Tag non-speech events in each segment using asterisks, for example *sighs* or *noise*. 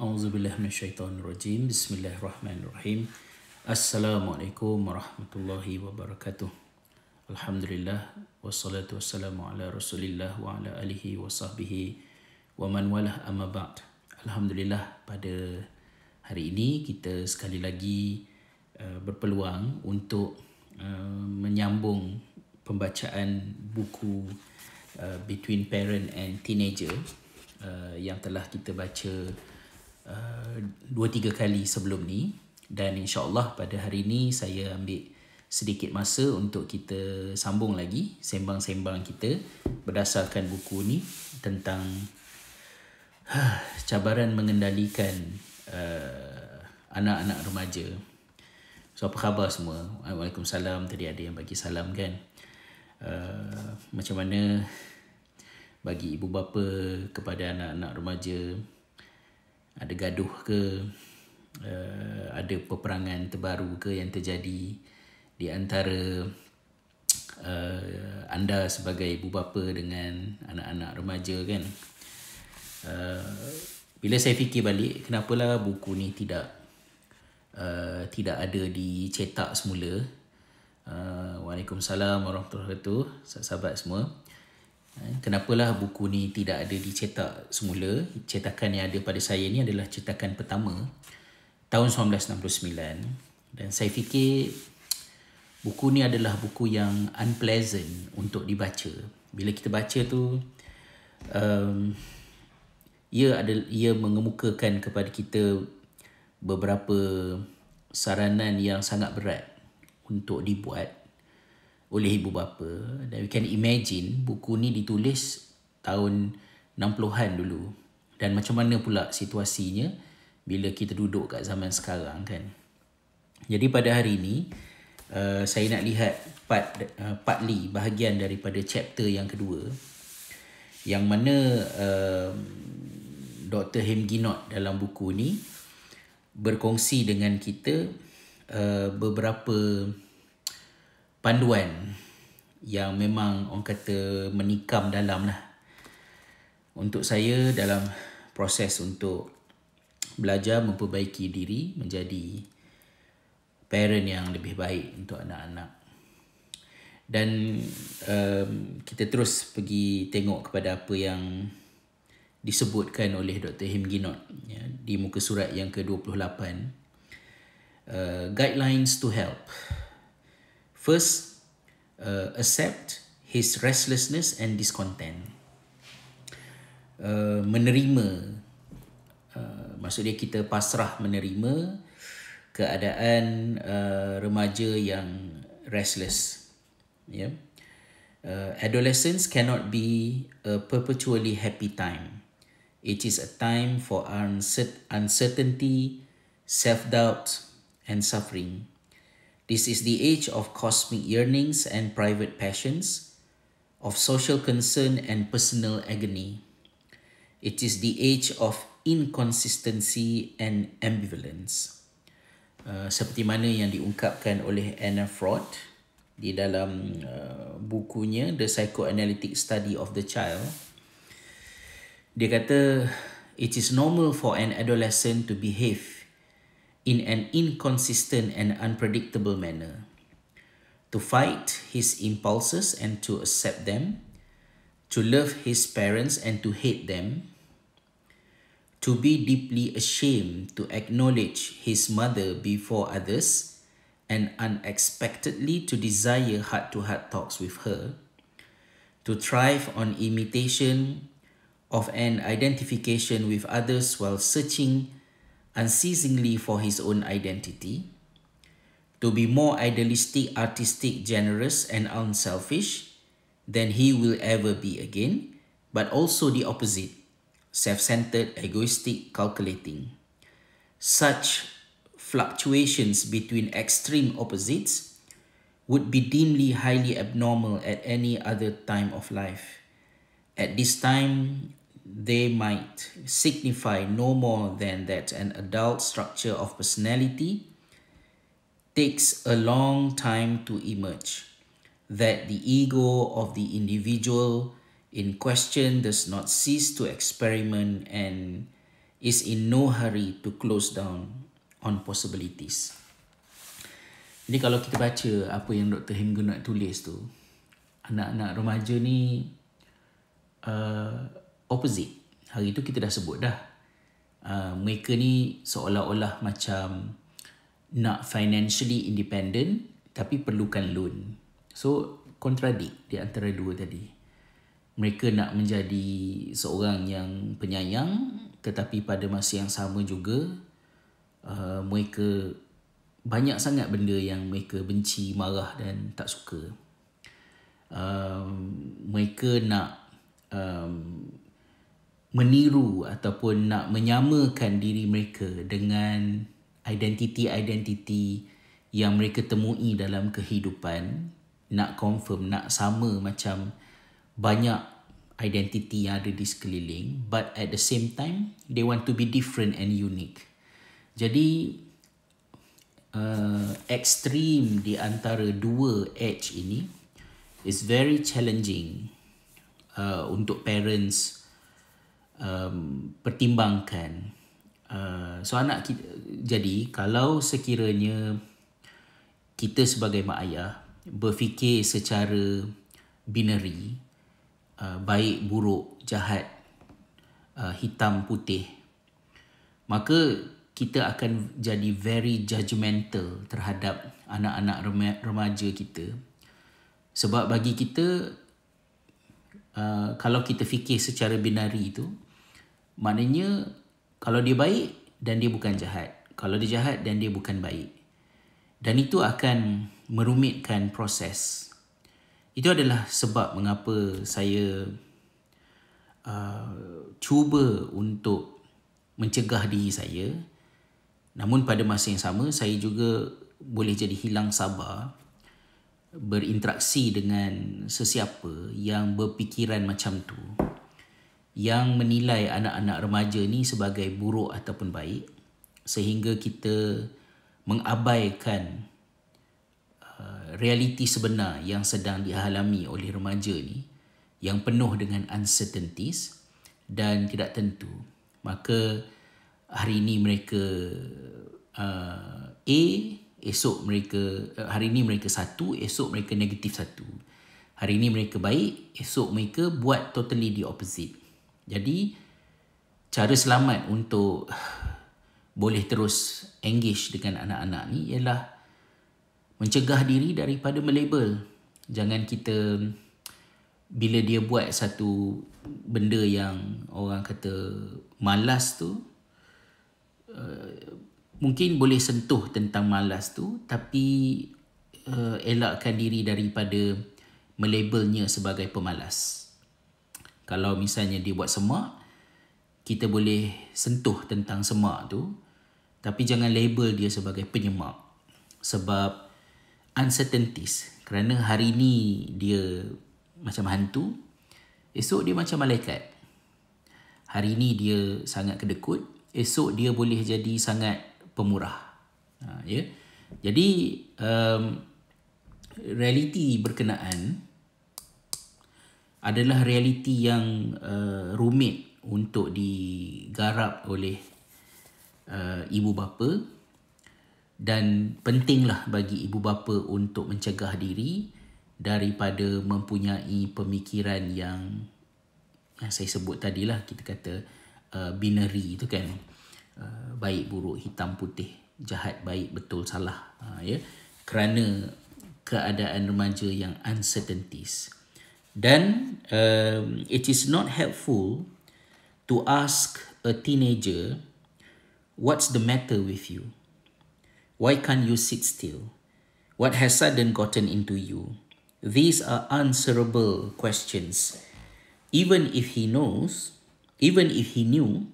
A'udzu billahi minasyaitonir rajim. Bismillahirrahmanirrahim. Assalamualaikum warahmatullahi wabarakatuh. Alhamdulillah wassalatu wassalamu ala Rasulillah wa ala alihi wasahbihi wa man walah amma ba'd. Alhamdulillah pada hari ini kita sekali lagi uh, berpeluang untuk uh, menyambung pembacaan buku uh, Between Parent and Teenager yang telah kita baca Uh, dua tiga kali sebelum ni dan insyaallah pada hari ini saya ambil sedikit masa untuk kita sambung lagi sembang-sembang kita berdasarkan buku ni tentang cabaran mengendalikan uh, anak-anak remaja. So apa khabar semua? Waalaikumsalam. Tadi ada yang bagi salam kan. Uh, macam mana bagi ibu bapa kepada anak-anak remaja? ada gaduh ke uh, ada peperangan terbaru ke yang terjadi di antara uh, anda sebagai ibu bapa dengan anak-anak remaja kan uh, bila saya fikir balik kenapa lah buku ni tidak uh, tidak ada dicetak semula uh, Waalaikumsalam warahmatullahi wabarakatuh sahabat semua Kenapalah buku ni tidak ada dicetak semula Cetakan yang ada pada saya ni adalah cetakan pertama Tahun 1969 Dan saya fikir Buku ni adalah buku yang unpleasant untuk dibaca Bila kita baca tu um, ia, ada, ia mengemukakan kepada kita Beberapa saranan yang sangat berat Untuk dibuat oleh ibu bapa dan we can imagine buku ni ditulis tahun 60-an dulu dan macam mana pula situasinya bila kita duduk kat zaman sekarang kan jadi pada hari ini uh, saya nak lihat part uh, partly bahagian daripada chapter yang kedua yang mana uh, Dr. Hemginot dalam buku ni berkongsi dengan kita uh, beberapa panduan yang memang orang kata menikam dalam lah untuk saya dalam proses untuk belajar memperbaiki diri menjadi parent yang lebih baik untuk anak-anak dan um, kita terus pergi tengok kepada apa yang disebutkan oleh Dr. Him Ginot ya, di muka surat yang ke-28 uh, Guidelines to Help Guidelines to Help First, uh, accept his restlessness and discontent. Uh, menerima uh, maksudnya kita pasrah menerima keadaan uh, remaja yang restless yeah. uh, adolescence cannot be a perpetually happy time it is a time for uncertainty self doubt and suffering This is the age of cosmic yearnings and private passions, of social concern and personal agony. It is the age of inconsistency and ambivalence. Uh, seperti mana yang diungkapkan oleh Anna Freud di dalam uh, bukunya The Psychoanalytic Study of the Child, dia kata, it is normal for an adolescent to behave in an inconsistent and unpredictable manner. To fight his impulses and to accept them. To love his parents and to hate them. To be deeply ashamed to acknowledge his mother before others and unexpectedly to desire heart to heart talks with her. To thrive on imitation of an identification with others while searching unceasingly for his own identity, to be more idealistic, artistic, generous, and unselfish than he will ever be again, but also the opposite self centered, egoistic, calculating. Such fluctuations between extreme opposites would be deemedly highly abnormal at any other time of life. At this time, they might signify no more than that an adult structure of personality takes a long time to emerge, that the ego of the individual in question does not cease to experiment and is in no hurry to close down on possibilities. Jadi kalau kita baca apa yang Dr. guna tulis tu, anak-anak remaja ni uh, opposite. Hari itu kita dah sebut dah. Uh, mereka ni seolah-olah macam nak financially independent tapi perlukan loan. So, kontradik di antara dua tadi. Mereka nak menjadi seorang yang penyayang tetapi pada masa yang sama juga uh, mereka banyak sangat benda yang mereka benci, marah dan tak suka. Um, mereka nak um, meniru ataupun nak menyamakan diri mereka dengan identiti-identiti yang mereka temui dalam kehidupan nak confirm nak sama macam banyak identiti yang ada di sekeliling but at the same time they want to be different and unique jadi uh, extreme di antara dua edge ini is very challenging uh, untuk parents um, pertimbangkan. Uh, so anak kita, jadi kalau sekiranya kita sebagai mak ayah berfikir secara binary, uh, baik buruk jahat uh, hitam putih, maka kita akan jadi very judgmental terhadap anak-anak remaja kita. Sebab bagi kita, uh, kalau kita fikir secara binari itu, Maknanya kalau dia baik dan dia bukan jahat. Kalau dia jahat dan dia bukan baik. Dan itu akan merumitkan proses. Itu adalah sebab mengapa saya uh, cuba untuk mencegah diri saya. Namun pada masa yang sama saya juga boleh jadi hilang sabar berinteraksi dengan sesiapa yang berpikiran macam tu yang menilai anak-anak remaja ni sebagai buruk ataupun baik sehingga kita mengabaikan uh, realiti sebenar yang sedang dialami oleh remaja ni yang penuh dengan uncertainties dan tidak tentu maka hari ini mereka uh, A esok mereka uh, hari ini mereka satu esok mereka negatif satu hari ini mereka baik esok mereka buat totally the opposite jadi cara selamat untuk boleh terus engage dengan anak-anak ni ialah mencegah diri daripada melabel. Jangan kita bila dia buat satu benda yang orang kata malas tu uh, mungkin boleh sentuh tentang malas tu tapi uh, elakkan diri daripada melabelnya sebagai pemalas kalau misalnya dia buat semak kita boleh sentuh tentang semak tu tapi jangan label dia sebagai penyemak sebab uncertainties kerana hari ni dia macam hantu esok dia macam malaikat hari ni dia sangat kedekut esok dia boleh jadi sangat pemurah ha, yeah? jadi um, realiti berkenaan adalah realiti yang uh, rumit untuk digarap oleh uh, ibu bapa dan pentinglah bagi ibu bapa untuk mencegah diri daripada mempunyai pemikiran yang yang saya sebut tadilah kita kata uh, binary itu kan uh, baik buruk hitam putih jahat baik betul salah uh, ya kerana keadaan remaja yang uncertainties Then um, it is not helpful to ask a teenager, What's the matter with you? Why can't you sit still? What has sudden gotten into you? These are answerable questions. Even if he knows, even if he knew,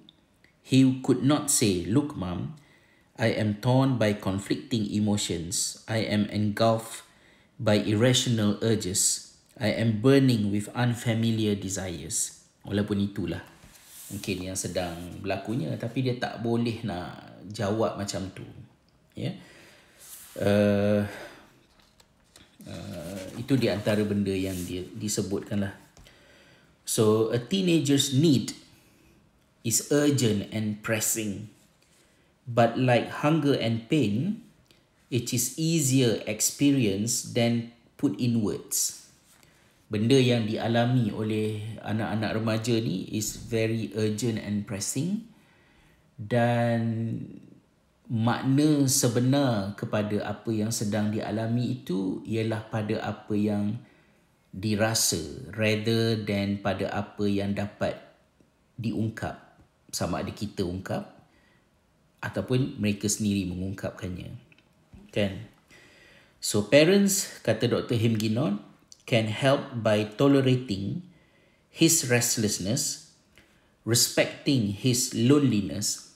he could not say, Look, mom, I am torn by conflicting emotions. I am engulfed by irrational urges. I am burning with unfamiliar desires. Walaupun itulah mungkin yang sedang berlakunya tapi dia tak boleh nak jawab macam tu. Ya. Yeah? Uh, eh, uh, itu di antara benda yang dia disebutkan lah. So a teenager's need is urgent and pressing. But like hunger and pain, it is easier experience than put in words benda yang dialami oleh anak-anak remaja ni is very urgent and pressing dan makna sebenar kepada apa yang sedang dialami itu ialah pada apa yang dirasa rather than pada apa yang dapat diungkap sama ada kita ungkap ataupun mereka sendiri mengungkapkannya kan so parents kata Dr Him can help by tolerating his restlessness, respecting his loneliness,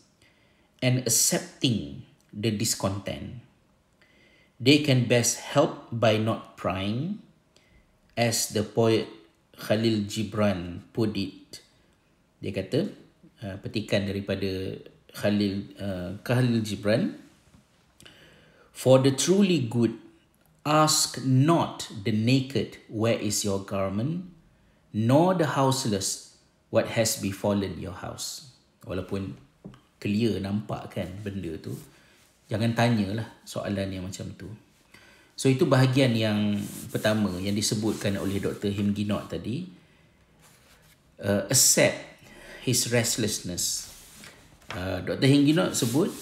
and accepting the discontent. They can best help by not prying, as the poet Khalil Gibran put it. Dia kata, uh, petikan daripada Khalil, uh, Khalil Gibran, For the truly good Ask not the naked where is your garment, nor the houseless what has befallen your house. Walaupun clear nampak kan benda tu, jangan tanyalah soalan yang macam tu. So itu bahagian yang pertama yang disebutkan oleh Dr. Him Ginot tadi. Uh, accept his restlessness. Uh, Dr. Him Ginot sebut,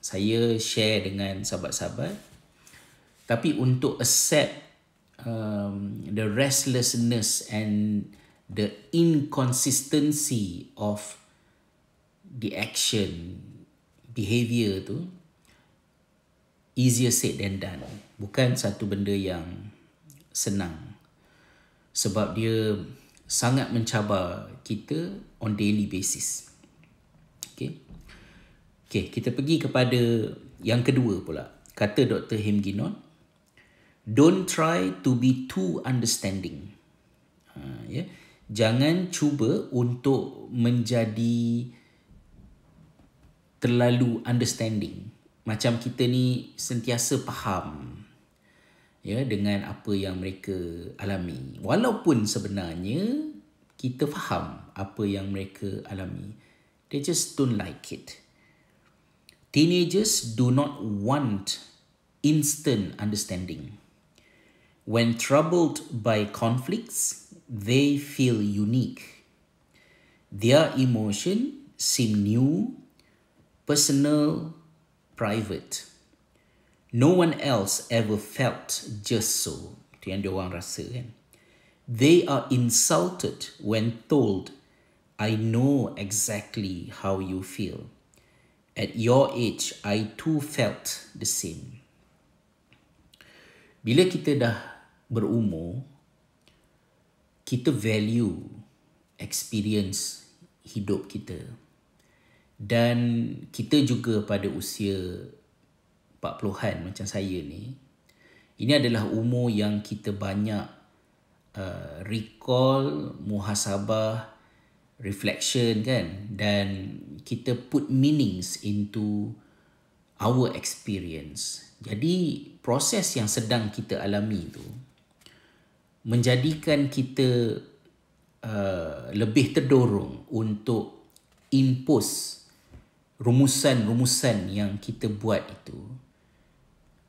saya share dengan sahabat-sahabat, tapi untuk accept um, the restlessness and the inconsistency of the action behavior tu easier said than done bukan satu benda yang senang sebab dia sangat mencabar kita on daily basis okey okey kita pergi kepada yang kedua pula kata Dr. Hemginon Don't try to be too understanding. Ha, ya. Jangan cuba untuk menjadi terlalu understanding. Macam kita ni sentiasa faham ya dengan apa yang mereka alami. Walaupun sebenarnya kita faham apa yang mereka alami. They just don't like it. Teenagers do not want instant understanding. When troubled by conflicts, they feel unique. Their emotion seem new, personal, private. No one else ever felt just so. They are insulted when told, I know exactly how you feel. At your age, I too felt the same. Bila kita dah berumur kita value experience hidup kita dan kita juga pada usia 40-an macam saya ni ini adalah umur yang kita banyak uh, recall muhasabah reflection kan dan kita put meanings into our experience jadi proses yang sedang kita alami tu menjadikan kita uh, lebih terdorong untuk impos rumusan-rumusan yang kita buat itu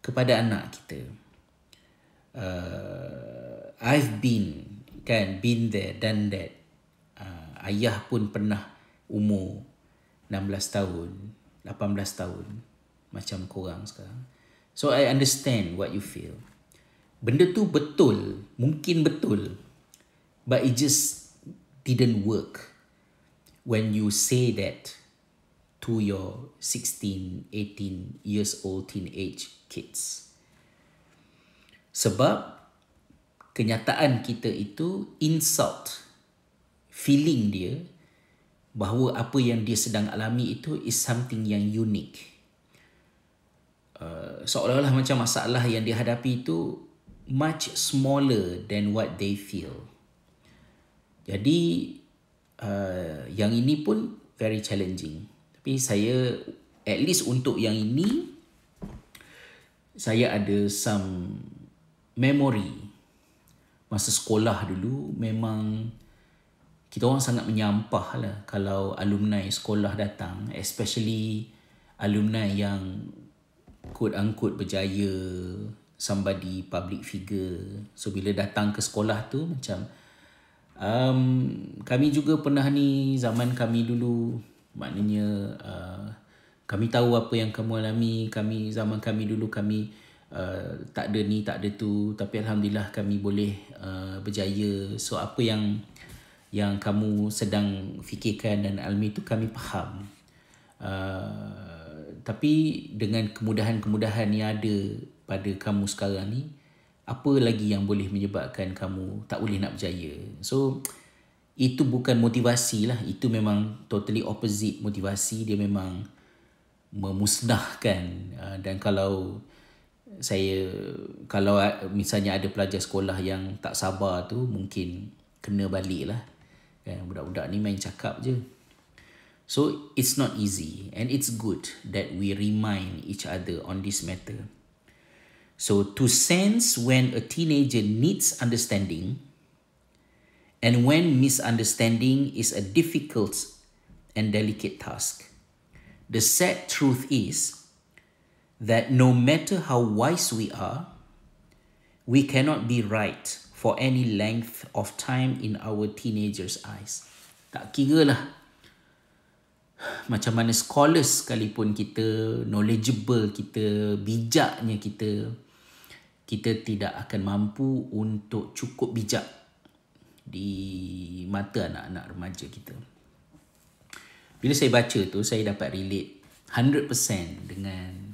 kepada anak kita. Uh, I've been kan been there done that. Uh, ayah pun pernah umur 16 tahun, 18 tahun macam korang sekarang. So I understand what you feel benda tu betul, mungkin betul. But it just didn't work when you say that to your 16, 18 years old teenage kids. Sebab kenyataan kita itu insult feeling dia bahawa apa yang dia sedang alami itu is something yang unique. Uh, seolah-olah macam masalah yang dihadapi itu much smaller than what they feel. Jadi uh, yang ini pun very challenging. Tapi saya at least untuk yang ini saya ada some memory masa sekolah dulu memang kita orang sangat menyampah lah kalau alumni sekolah datang especially alumni yang quote unquote berjaya somebody public figure so bila datang ke sekolah tu macam um, kami juga pernah ni zaman kami dulu maknanya uh, kami tahu apa yang kamu alami kami zaman kami dulu kami Uh, tak ada ni tak ada tu tapi alhamdulillah kami boleh uh, berjaya so apa yang yang kamu sedang fikirkan dan almi tu kami faham uh, tapi dengan kemudahan-kemudahan yang ada pada kamu sekarang ni apa lagi yang boleh menyebabkan kamu tak boleh nak berjaya so itu bukan motivasi lah itu memang totally opposite motivasi dia memang memusnahkan ah, dan kalau saya kalau misalnya ada pelajar sekolah yang tak sabar tu mungkin kena balik lah kan budak-budak ni main cakap je so it's not easy and it's good that we remind each other on this matter So, to sense when a teenager needs understanding and when misunderstanding is a difficult and delicate task. The sad truth is that no matter how wise we are, we cannot be right for any length of time in our teenagers' eyes. Tak kira lah. Macam mana scholars sekalipun kita, knowledgeable kita, bijaknya kita, kita tidak akan mampu untuk cukup bijak di mata anak-anak remaja kita. Bila saya baca tu, saya dapat relate 100% dengan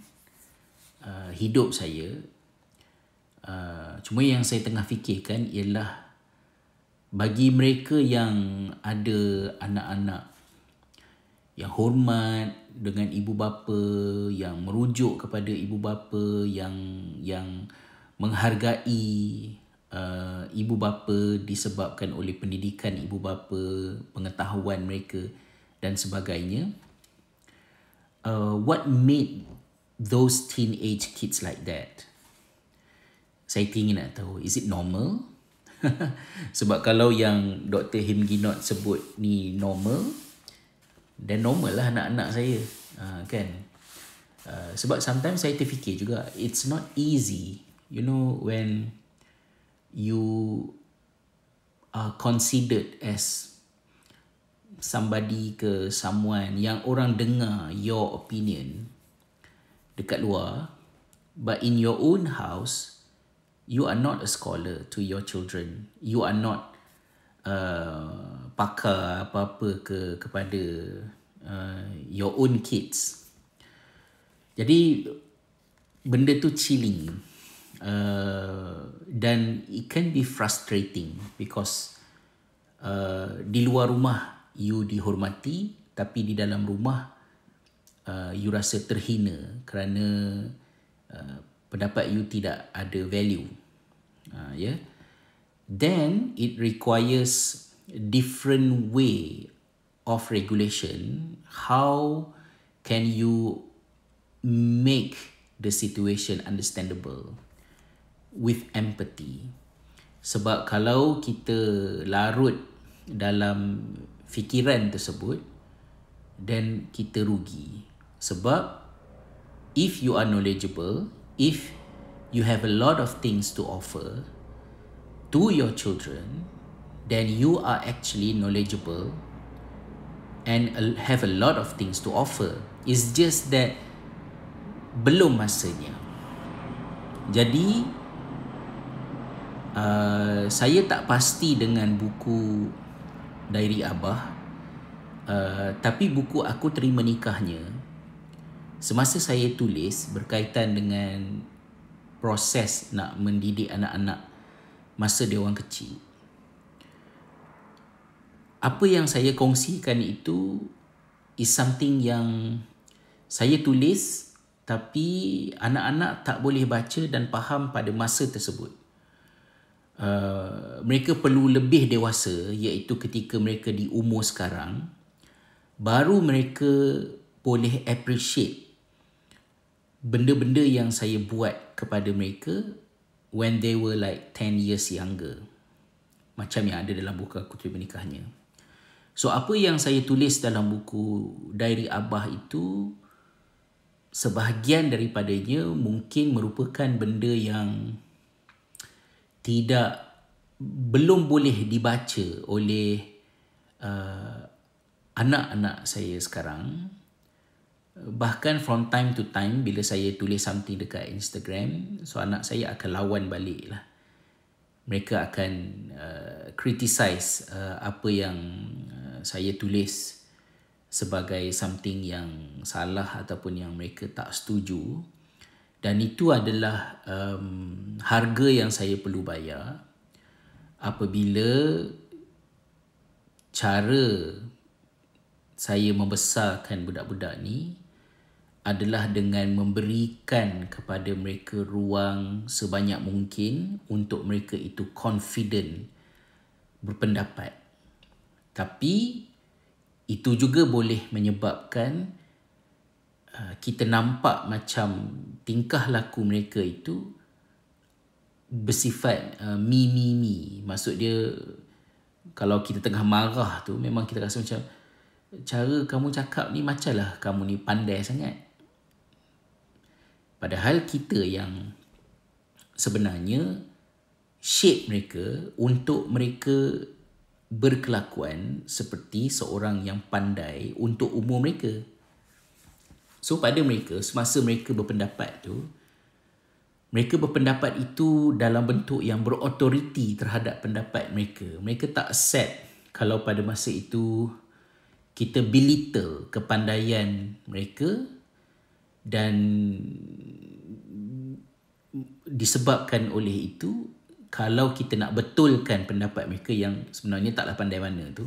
uh, hidup saya. Uh, cuma yang saya tengah fikirkan ialah bagi mereka yang ada anak-anak yang hormat dengan ibu bapa, yang merujuk kepada ibu bapa, yang yang menghargai uh, ibu bapa disebabkan oleh pendidikan ibu bapa, pengetahuan mereka dan sebagainya. Uh, what made those teenage kids like that? Saya ingin nak tahu, is it normal? *laughs* Sebab kalau yang Dr. Him Ginot sebut ni normal, then normal lah anak-anak saya. Uh, kan? Uh, sebab sometimes saya terfikir juga it's not easy you know when you are considered as somebody ke someone yang orang dengar your opinion dekat luar but in your own house you are not a scholar to your children you are not uh, pakar apa-apa ke kepada uh, your own kids jadi benda tu chilling Uh, dan it can be frustrating because uh, di luar rumah you dihormati tapi di dalam rumah uh, you rasa terhina kerana uh, pendapat you tidak ada value uh, ya yeah? then it requires different way of regulation how can you make the situation understandable with empathy. Sebab kalau kita larut dalam fikiran tersebut, then kita rugi. Sebab if you are knowledgeable, if you have a lot of things to offer to your children, then you are actually knowledgeable and have a lot of things to offer. It's just that belum masanya. Jadi, uh, saya tak pasti dengan buku diary abah uh, tapi buku aku terima nikahnya semasa saya tulis berkaitan dengan proses nak mendidik anak-anak masa dia orang kecil apa yang saya kongsikan itu is something yang saya tulis tapi anak-anak tak boleh baca dan faham pada masa tersebut. Uh, mereka perlu lebih dewasa iaitu ketika mereka di umur sekarang baru mereka boleh appreciate benda-benda yang saya buat kepada mereka when they were like 10 years younger macam yang ada dalam buku aku tulis menikahnya so apa yang saya tulis dalam buku diary abah itu sebahagian daripadanya mungkin merupakan benda yang tidak belum boleh dibaca oleh uh, anak-anak saya sekarang bahkan from time to time bila saya tulis something dekat Instagram so anak saya akan lawan balik lah mereka akan uh, criticize uh, apa yang uh, saya tulis sebagai something yang salah ataupun yang mereka tak setuju dan itu adalah um, harga yang saya perlu bayar apabila cara saya membesarkan budak-budak ni adalah dengan memberikan kepada mereka ruang sebanyak mungkin untuk mereka itu confident berpendapat tapi itu juga boleh menyebabkan Ah, kita nampak macam tingkah laku mereka itu bersifat uh, ah, mi mi mi maksud dia kalau kita tengah marah tu memang kita rasa macam cara kamu cakap ni lah, kamu ni pandai sangat padahal kita yang sebenarnya shape mereka untuk mereka berkelakuan seperti seorang yang pandai untuk umur mereka So pada mereka, semasa mereka berpendapat tu, mereka berpendapat itu dalam bentuk yang berautoriti terhadap pendapat mereka. Mereka tak set kalau pada masa itu kita belittle kepandaian mereka dan disebabkan oleh itu kalau kita nak betulkan pendapat mereka yang sebenarnya taklah pandai mana tu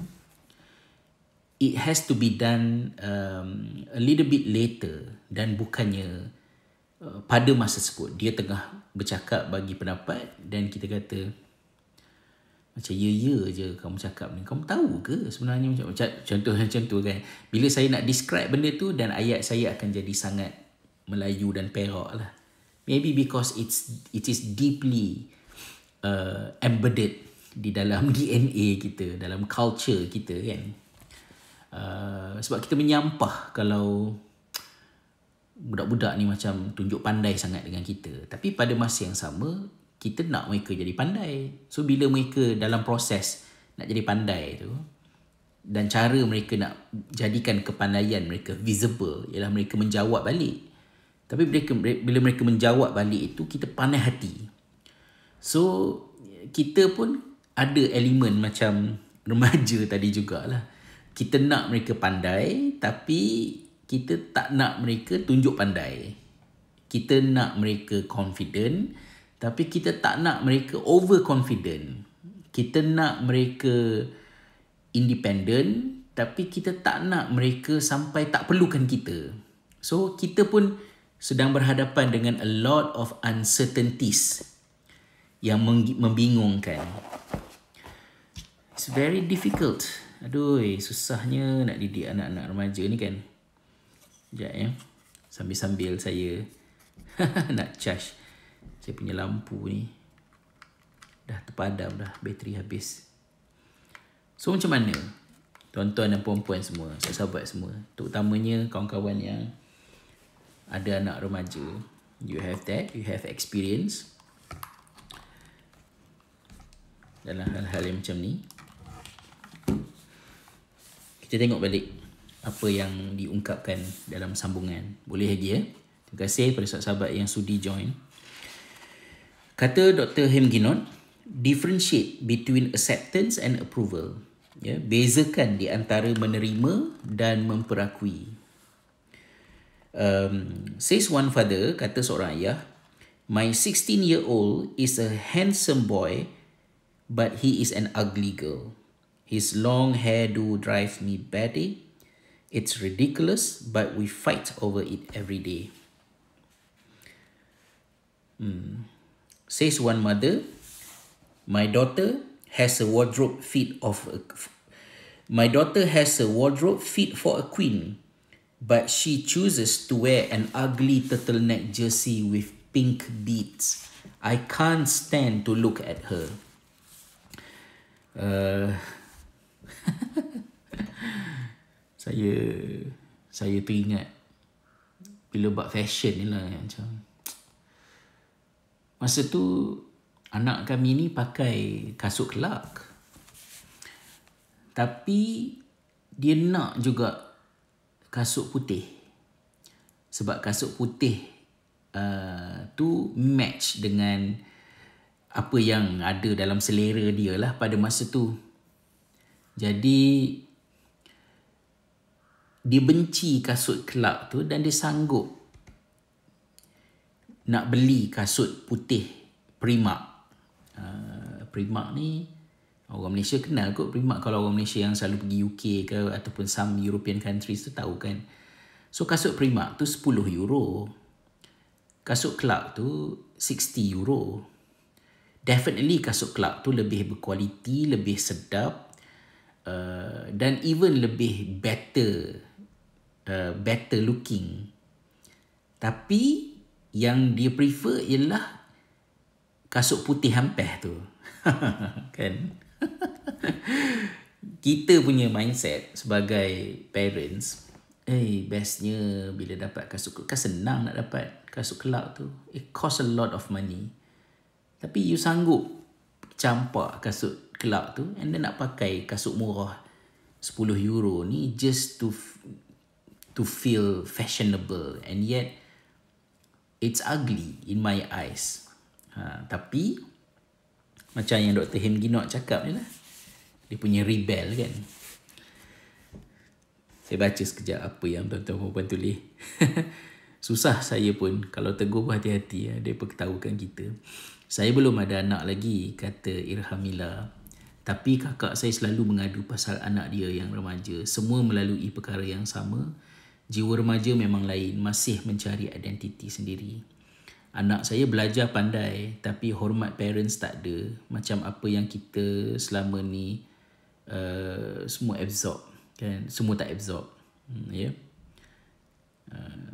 it has to be done um, a little bit later dan bukannya uh, pada masa sebut dia tengah bercakap bagi pendapat dan kita kata macam ya ya je kamu cakap ni kamu tahu ke sebenarnya macam macam contoh *laughs* macam tu kan bila saya nak describe benda tu dan ayat saya akan jadi sangat Melayu dan Perak lah maybe because it's it is deeply uh, embedded di dalam *laughs* DNA kita dalam culture kita kan Ah, sebab kita menyampah kalau budak-budak ni macam tunjuk pandai sangat dengan kita. Tapi pada masa yang sama, kita nak mereka jadi pandai. So bila mereka dalam proses nak jadi pandai tu, dan cara mereka nak jadikan kepandaian mereka visible ialah mereka menjawab balik. Tapi mereka, bila mereka menjawab balik itu, kita pandai hati. So, kita pun ada elemen macam remaja tadi jugalah kita nak mereka pandai tapi kita tak nak mereka tunjuk pandai. Kita nak mereka confident tapi kita tak nak mereka over confident. Kita nak mereka independent tapi kita tak nak mereka sampai tak perlukan kita. So kita pun sedang berhadapan dengan a lot of uncertainties yang membingungkan. It's very difficult. Aduh, eh, susahnya nak didik anak-anak remaja ni kan. Sekejap ya. Sambil-sambil saya *laughs* nak charge saya punya lampu ni. Dah terpadam dah. Bateri habis. So macam mana? Tuan-tuan dan puan-puan semua. Sahabat-sahabat semua. Terutamanya kawan-kawan yang ada anak remaja. You have that. You have experience. Dalam hal-hal yang macam ni kita tengok balik apa yang diungkapkan dalam sambungan. Boleh lagi ya. Terima kasih kepada sahabat-sahabat yang sudi join. Kata Dr. Hem Hemginon, differentiate between acceptance and approval. Ya, bezakan di antara menerima dan memperakui. Um, says one father, kata seorang ayah, My 16-year-old is a handsome boy, but he is an ugly girl. His long hairdo drives me batty. It's ridiculous, but we fight over it every day. Mm. Says one mother, my daughter has a wardrobe fit of a, my daughter has a wardrobe fit for a queen, but she chooses to wear an ugly turtleneck jersey with pink beads. I can't stand to look at her. Uh, *laughs* saya saya teringat bila buat fashion ni lah macam masa tu anak kami ni pakai kasut kelak tapi dia nak juga kasut putih sebab kasut putih uh, tu match dengan apa yang ada dalam selera dia lah pada masa tu jadi dibenci kasut kelab tu dan dia sanggup nak beli kasut putih prima Uh, ha, Primark ni orang Malaysia kenal kot prima kalau orang Malaysia yang selalu pergi UK ke ataupun some European countries tu tahu kan. So kasut prima tu 10 euro. Kasut kelab tu 60 euro. Definitely kasut kelab tu lebih berkualiti, lebih sedap Uh, dan even lebih better uh, better looking tapi yang dia prefer ialah kasut putih hampeh tu *laughs* kan *laughs* kita punya mindset sebagai parents Eh, bestnya bila dapat kasut kelak. Kan senang nak dapat kasut kelak tu. It cost a lot of money. Tapi you sanggup campak kasut club tu and then nak pakai kasut murah 10 euro ni just to to feel fashionable and yet it's ugly in my eyes. Ha, tapi macam yang Dr. Him Ginok cakap ni lah. Dia punya rebel kan. Saya baca sekejap apa yang tuan-tuan perempuan tulis. *laughs* Susah saya pun kalau tegur pun hati-hati. Ya. Dia perketahukan kita. Saya belum ada anak lagi, kata Irhamila. Tapi kakak saya selalu mengadu pasal anak dia yang remaja. Semua melalui perkara yang sama. Jiwa remaja memang lain, masih mencari identiti sendiri. Anak saya belajar pandai tapi hormat parents tak ada. Macam apa yang kita selama ni uh, semua absorb. Kan? Semua tak absorb. Hmm, yeah? uh,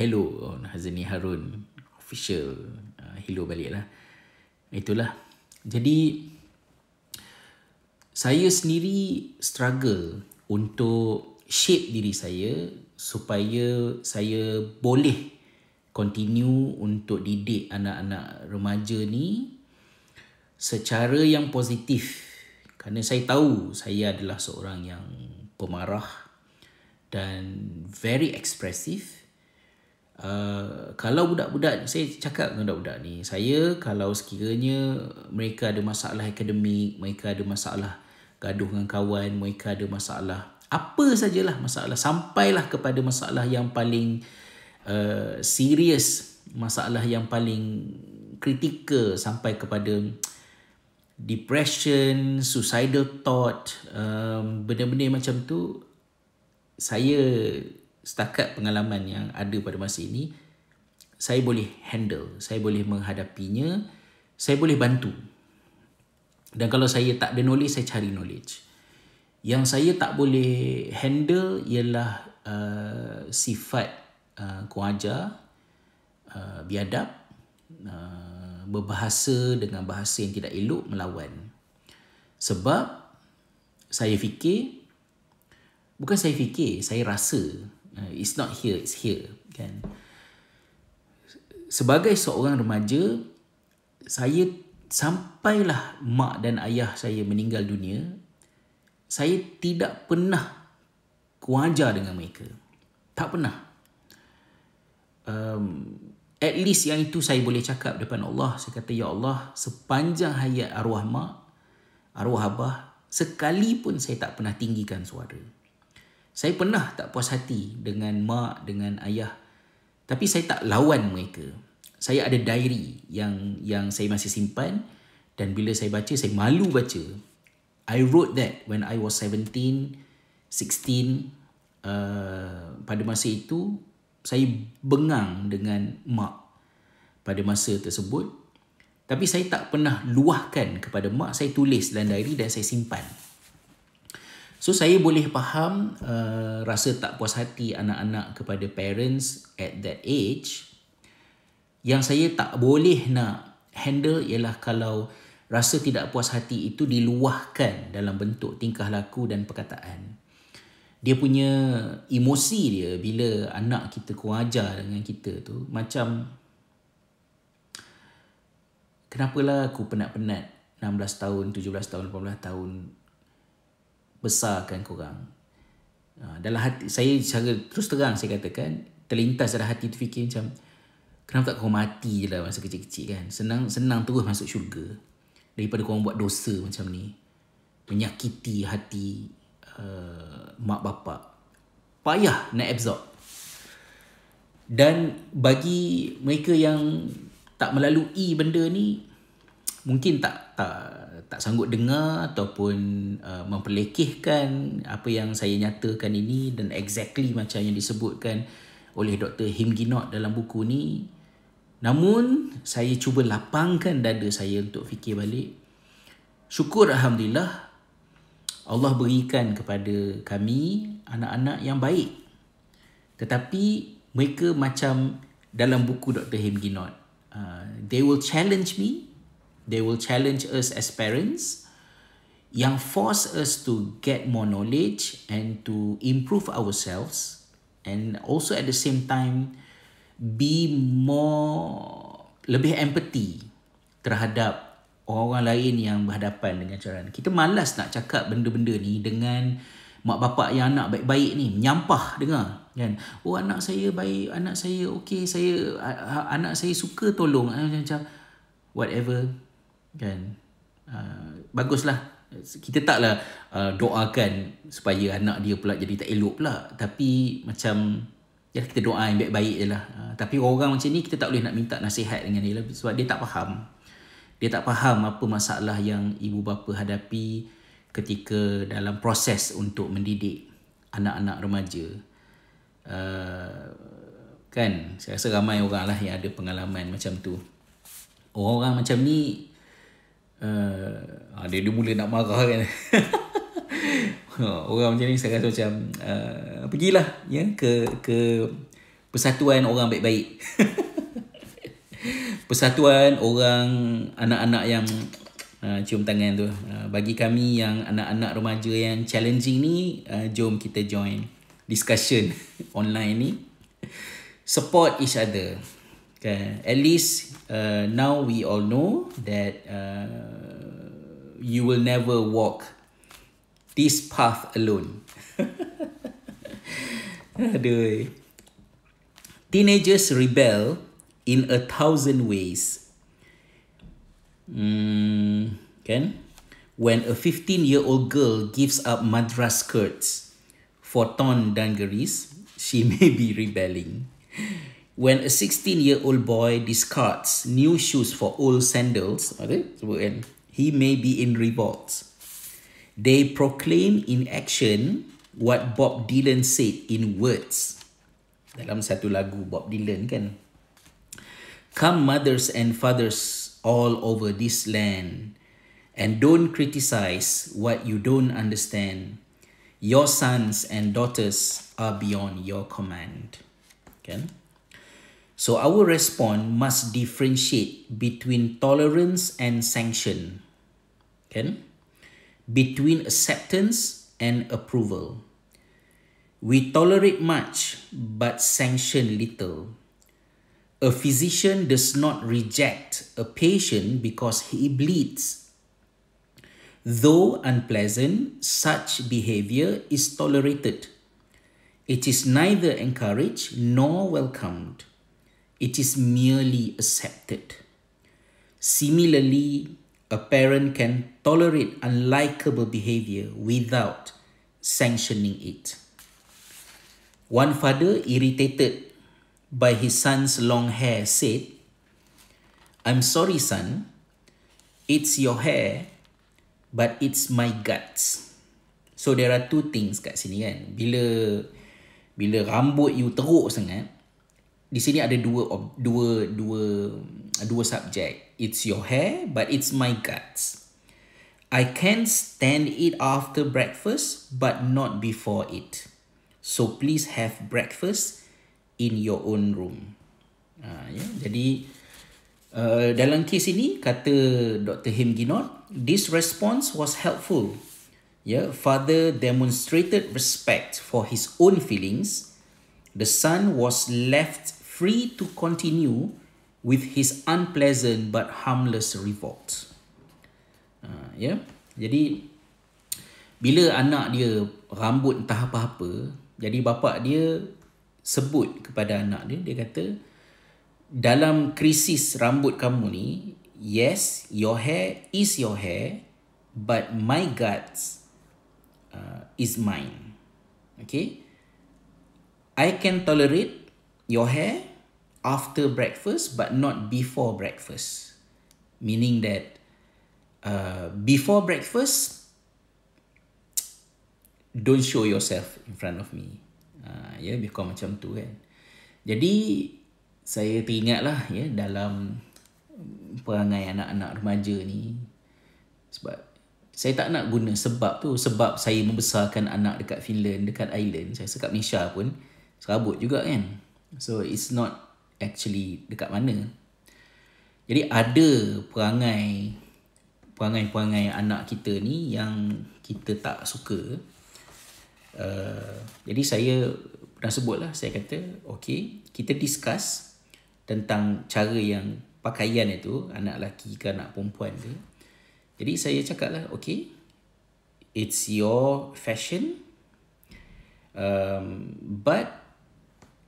hello oh, Hazani Harun. Official. Uh, hello baliklah. Itulah. Jadi saya sendiri struggle untuk shape diri saya supaya saya boleh continue untuk didik anak-anak remaja ni secara yang positif kerana saya tahu saya adalah seorang yang pemarah dan very expressive Uh, kalau budak-budak saya cakap dengan budak-budak ni saya kalau sekiranya mereka ada masalah akademik mereka ada masalah gaduh dengan kawan, mereka ada masalah. Apa sajalah masalah. Sampailah kepada masalah yang paling uh, eh, serius. Masalah yang paling kritikal sampai kepada depression, suicidal thought, um, benda-benda macam tu. Saya setakat pengalaman yang ada pada masa ini, saya boleh handle, saya boleh menghadapinya, saya boleh bantu. Dan kalau saya tak ada knowledge, saya cari knowledge. Yang saya tak boleh handle ialah uh, sifat uh, kuaja, uh, biadab, uh, berbahasa dengan bahasa yang tidak elok melawan. Sebab saya fikir, bukan saya fikir, saya rasa. Uh, it's not here, it's here. Kan? Sebagai seorang remaja, saya sampailah mak dan ayah saya meninggal dunia, saya tidak pernah kewajar dengan mereka. Tak pernah. Um, at least yang itu saya boleh cakap depan Allah. Saya kata, Ya Allah, sepanjang hayat arwah mak, arwah abah, sekalipun saya tak pernah tinggikan suara. Saya pernah tak puas hati dengan mak, dengan ayah. Tapi saya tak lawan mereka saya ada diary yang yang saya masih simpan dan bila saya baca saya malu baca I wrote that when I was 17 16 uh, pada masa itu saya bengang dengan mak pada masa tersebut tapi saya tak pernah luahkan kepada mak saya tulis dalam diary dan saya simpan So saya boleh faham uh, rasa tak puas hati anak-anak kepada parents at that age yang saya tak boleh nak handle ialah kalau rasa tidak puas hati itu diluahkan dalam bentuk tingkah laku dan perkataan. Dia punya emosi dia bila anak kita kurang ajar dengan kita tu macam kenapalah aku penat-penat 16 tahun, 17 tahun, 18 tahun besarkan korang. Ha, dalam hati, saya secara terus terang saya katakan terlintas dalam hati tu fikir macam Kenapa tak kau mati je lah masa kecil-kecil kan? Senang senang terus masuk syurga. Daripada kau buat dosa macam ni. Menyakiti hati uh, mak bapak. Payah nak absorb. Dan bagi mereka yang tak melalui benda ni, mungkin tak tak tak sanggup dengar ataupun uh, memperlekehkan apa yang saya nyatakan ini dan exactly macam yang disebutkan oleh Dr. Himginot dalam buku ni Namun saya cuba lapangkan dada saya untuk fikir balik. Syukur alhamdulillah Allah berikan kepada kami anak-anak yang baik. Tetapi mereka macam dalam buku Dr. Him Ginot. Uh, ah, they will challenge me. They will challenge us as parents yang force us to get more knowledge and to improve ourselves and also at the same time be more lebih empathy terhadap orang-orang lain yang berhadapan dengan cara kita malas nak cakap benda-benda ni dengan mak bapak yang anak baik-baik ni menyampah dengar kan oh anak saya baik anak saya okey saya anak saya suka tolong ah, macam-macam whatever kan uh, baguslah kita taklah uh, doakan supaya anak dia pula jadi tak elok pula tapi macam Ya kita doa yang baik-baik je lah. Ha, tapi orang macam ni kita tak boleh nak minta nasihat dengan dia lah. Sebab dia tak faham. Dia tak faham apa masalah yang ibu bapa hadapi ketika dalam proses untuk mendidik anak-anak remaja. Uh, kan saya rasa ramai orang lah yang ada pengalaman macam tu. Orang-orang macam ni uh, dia, dia mula nak marah kan. *laughs* Ha, orang macam ni saya rasa macam uh, pergilah ya ke ke persatuan orang baik-baik. *laughs* persatuan orang anak-anak yang uh, cium tangan tu. Uh, bagi kami yang anak-anak remaja yang challenging ni uh, jom kita join discussion *laughs* online ni. Support each other. Okay. At least uh, now we all know that uh, you will never walk this path alone. *laughs* Aduh. Teenagers rebel in a thousand ways. Hmm, kan? When a 15-year-old girl gives up madras skirts for torn dungarees, she *laughs* may be rebelling. When a 16-year-old boy discards new shoes for old sandals, okay? he may be in revolt. They proclaim in action what Bob Dylan said in words. Dalam satu lagu Bob Dylan kan. Come mothers and fathers all over this land and don't criticize what you don't understand. Your sons and daughters are beyond your command. Okay? So our response must differentiate between tolerance and sanction. Okay? between acceptance and approval. We tolerate much but sanction little. A physician does not reject a patient because he bleeds. Though unpleasant, such behavior is tolerated. It is neither encouraged nor welcomed. It is merely accepted. Similarly, A parent can tolerate unlikable behaviour without sanctioning it. One father, irritated by his son's long hair, said, I'm sorry, son, it's your hair, but it's my guts. So there are two things kat sini kan. Bila bila rambut you teruk sangat, di sini ada dua dua dua dua subjek it's your hair, but it's my guts. I can stand it after breakfast, but not before it. So please have breakfast in your own room. Ha, ya? Jadi, uh, dalam kes ini, kata Dr. Him Ginot, this response was helpful. Yeah, father demonstrated respect for his own feelings. The son was left free to continue with his unpleasant but harmless revolt. Uh, ya. Yeah? Jadi bila anak dia rambut entah apa-apa, jadi bapa dia sebut kepada anak dia dia kata dalam krisis rambut kamu ni, yes, your hair is your hair, but my guts uh, is mine. Okay? I can tolerate your hair after breakfast but not before breakfast meaning that uh, before breakfast don't show yourself in front of me uh, ya yeah, become macam tu kan jadi saya teringat lah ya yeah, dalam perangai anak-anak remaja ni sebab saya tak nak guna sebab tu sebab saya membesarkan anak dekat Finland dekat island saya rasa kat Malaysia pun serabut juga kan so it's not actually dekat mana. Jadi ada perangai perangai-perangai anak kita ni yang kita tak suka. Uh, jadi saya pernah sebut lah saya kata okey kita discuss tentang cara yang pakaian itu anak lelaki ke anak perempuan ke. Jadi saya cakap lah okey it's your fashion um, but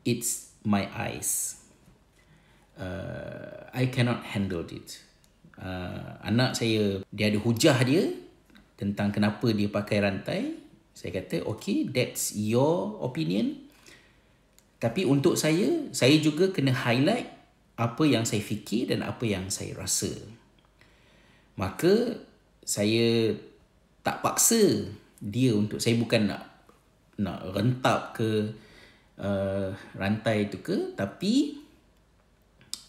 it's my eyes uh, I cannot handle it. Uh, anak saya, dia ada hujah dia tentang kenapa dia pakai rantai. Saya kata, okay, that's your opinion. Tapi untuk saya, saya juga kena highlight apa yang saya fikir dan apa yang saya rasa. Maka, saya tak paksa dia untuk, saya bukan nak nak rentap ke uh, rantai itu ke, tapi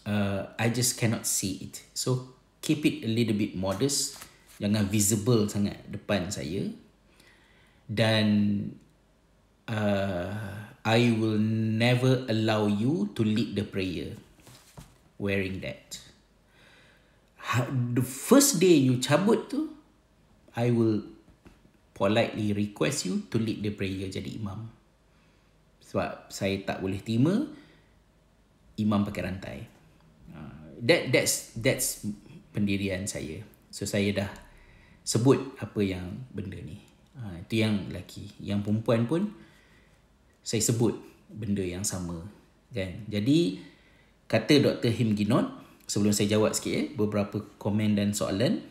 uh, I just cannot see it. So keep it a little bit modest. Jangan visible sangat depan saya. Dan uh, I will never allow you to lead the prayer wearing that. Ha, the first day you cabut tu, I will politely request you to lead the prayer jadi imam. Sebab saya tak boleh terima imam pakai rantai that that's that's pendirian saya. So saya dah sebut apa yang benda ni. Ha, itu yang lelaki. Yang perempuan pun saya sebut benda yang sama. Kan? Jadi kata Dr. Him Ginot sebelum saya jawab sikit eh, beberapa komen dan soalan.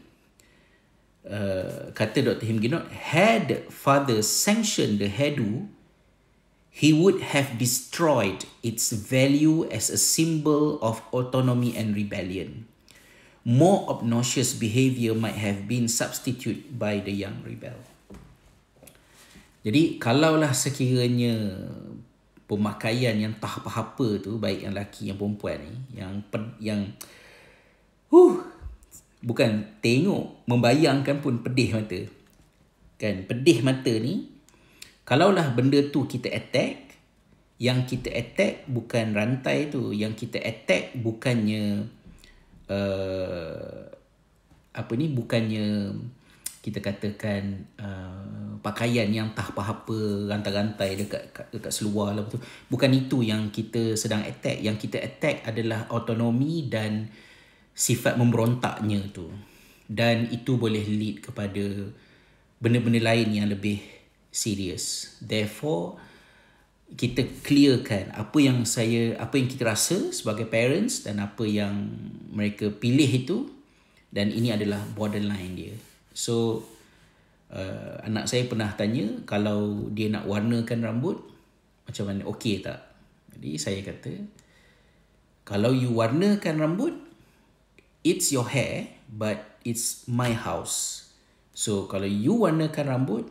Uh, kata Dr. Him Ginot, had father sanctioned the hairdo he would have destroyed its value as a symbol of autonomy and rebellion. More obnoxious behavior might have been substituted by the young rebel. Jadi, kalaulah sekiranya pemakaian yang tak apa-apa tu, baik yang lelaki, yang perempuan ni, yang, yang huh, bukan tengok, membayangkan pun pedih mata. Kan, pedih mata ni, Kalaulah benda tu kita attack, yang kita attack bukan rantai tu, yang kita attack bukannya uh, apa ni bukannya kita katakan uh, pakaian yang tah apa apa rantai-rantai dekat dekat seluar lah betul. Bukan itu yang kita sedang attack. Yang kita attack adalah autonomi dan sifat memberontaknya tu. Dan itu boleh lead kepada benda-benda lain yang lebih Serius, Therefore, kita clearkan apa yang saya, apa yang kita rasa sebagai parents dan apa yang mereka pilih itu dan ini adalah borderline dia. So, uh, anak saya pernah tanya kalau dia nak warnakan rambut, macam mana, okey tak? Jadi, saya kata, kalau you warnakan rambut, it's your hair but it's my house. So, kalau you warnakan rambut,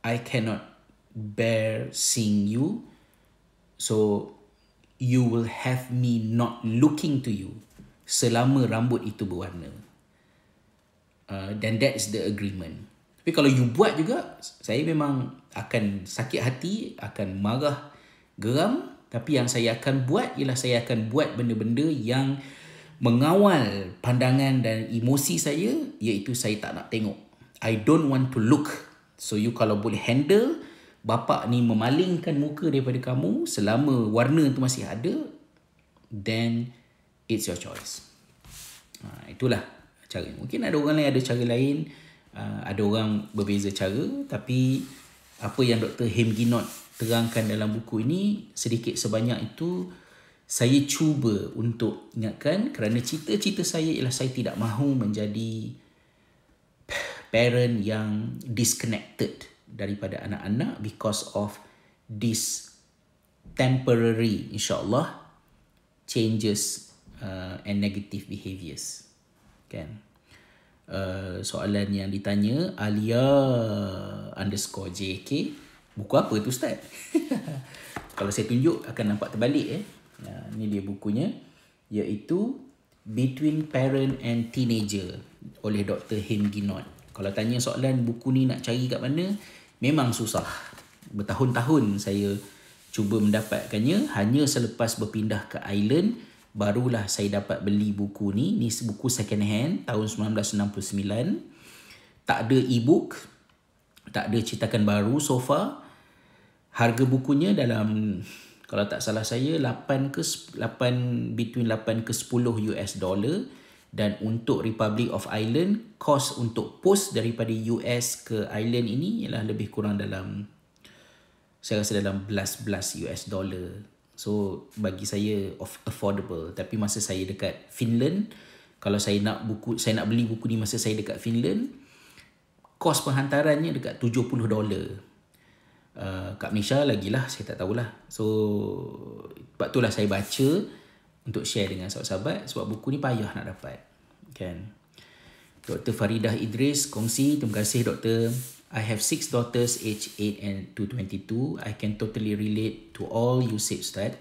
I cannot bear seeing you. So you will have me not looking to you selama rambut itu berwarna. Dan uh, that is the agreement. Tapi kalau you buat juga, saya memang akan sakit hati, akan marah, geram. Tapi yang saya akan buat ialah saya akan buat benda-benda yang mengawal pandangan dan emosi saya iaitu saya tak nak tengok. I don't want to look So you kalau boleh handle bapa ni memalingkan muka daripada kamu selama warna tu masih ada then it's your choice. Ha, itulah cara. Mungkin ada orang lain ada cara lain. Ha, ada orang berbeza cara tapi apa yang Dr. Hem Ginot terangkan dalam buku ini sedikit sebanyak itu saya cuba untuk ingatkan kerana cita-cita saya ialah saya tidak mahu menjadi parent yang disconnected daripada anak-anak because of this temporary insyaallah changes uh, and negative behaviors kan uh, soalan yang ditanya alia underscore jk buku apa tu ustaz *laughs* kalau saya tunjuk akan nampak terbalik eh nah ni dia bukunya iaitu between parent and teenager oleh Dr. Hem Ginot. Kalau tanya soalan buku ni nak cari kat mana, memang susah. Bertahun-tahun saya cuba mendapatkannya, hanya selepas berpindah ke island, barulah saya dapat beli buku ni. Ni buku second hand tahun 1969. Tak ada e-book, tak ada ceritakan baru so far. Harga bukunya dalam kalau tak salah saya 8 ke 8 between 8 ke 10 US dollar dan untuk Republic of Ireland kos untuk post daripada US ke Ireland ini ialah lebih kurang dalam saya rasa dalam belas-belas US dollar so bagi saya of affordable tapi masa saya dekat Finland kalau saya nak buku saya nak beli buku ni masa saya dekat Finland kos penghantarannya dekat 70 dolar uh, kat Malaysia lah, saya tak tahulah so sebab itulah saya baca untuk share dengan sahabat-sahabat sebab buku ni payah nak dapat. Kan? Dr. Faridah Idris kongsi, terima kasih doktor. I have six daughters aged 8 and to 22. I can totally relate to all you said, Ustaz.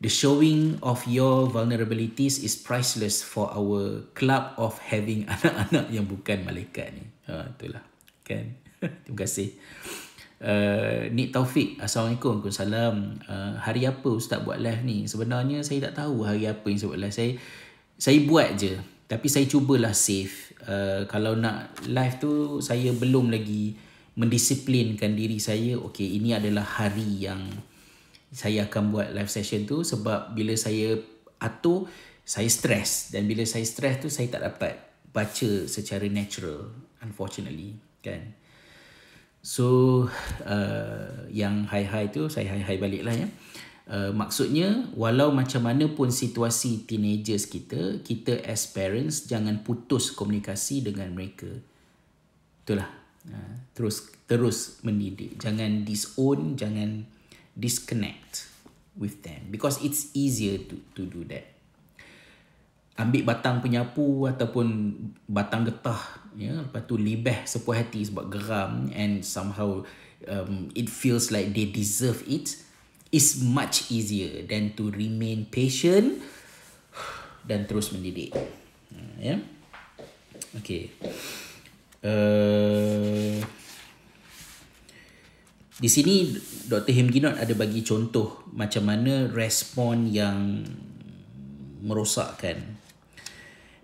The showing of your vulnerabilities is priceless for our club of having *laughs* anak-anak yang bukan malaikat ni. Ha, itulah. Kan? *laughs* terima kasih uh, Nik Taufik Assalamualaikum Waalaikumsalam uh, Hari apa Ustaz buat live ni Sebenarnya saya tak tahu hari apa yang saya buat live Saya, saya buat je Tapi saya cubalah save uh, Kalau nak live tu Saya belum lagi mendisiplinkan diri saya Okey, ini adalah hari yang Saya akan buat live session tu Sebab bila saya atur Saya stres Dan bila saya stres tu Saya tak dapat baca secara natural Unfortunately Kan? So *sighs* uh, yang high-high tu saya high-high balik lah ya. Uh, maksudnya walau macam mana pun situasi teenagers kita, kita as parents jangan putus komunikasi dengan mereka. Itulah. Uh, terus terus mendidik. Jangan disown, jangan disconnect with them. Because it's easier to to do that ambil batang penyapu ataupun batang getah ya lepas tu libeh sepuas hati sebab geram and somehow um, it feels like they deserve it is much easier than to remain patient dan terus mendidik hmm, ya yeah? okay uh, di sini Dr. Hemginot ada bagi contoh macam mana respon yang merosakkan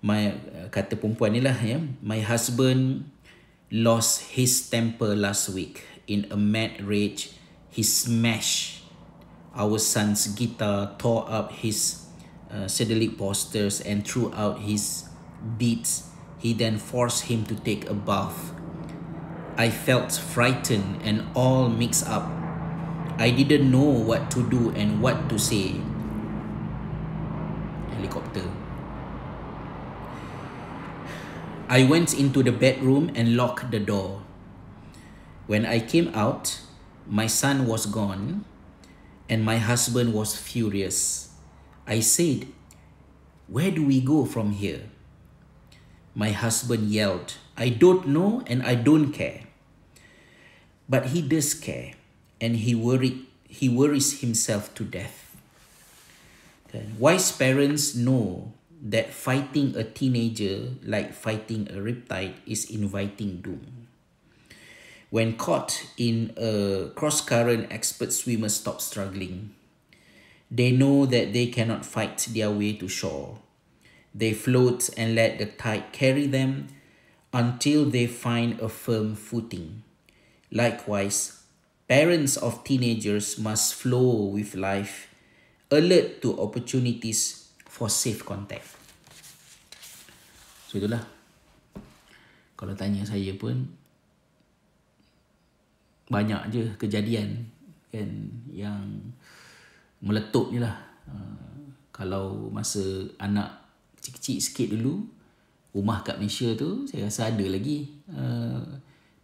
my uh, kata perempuan ni lah ya yeah. my husband lost his temper last week in a mad rage he smashed our son's guitar tore up his cedric eh, uh, posters and threw out his beats he then forced him to take a bath i felt frightened and all mixed up i didn't know what to do and what to say I went into the bedroom and locked the door. When I came out, my son was gone and my husband was furious. I said, Where do we go from here? My husband yelled, I don't know and I don't care. But he does care and he, worried. he worries himself to death. Okay. Wise parents know that fighting a teenager like fighting a riptide is inviting doom. When caught in a cross current, expert swimmers stop struggling. They know that they cannot fight their way to shore. They float and let the tide carry them until they find a firm footing. Likewise, parents of teenagers must flow with life, alert to opportunities for safe contact. So itulah Kalau tanya saya pun Banyak je kejadian kan Yang Meletup je lah eh, Kalau masa anak Kecil-kecil sikit dulu Rumah kat Malaysia tu Saya rasa ada lagi eh,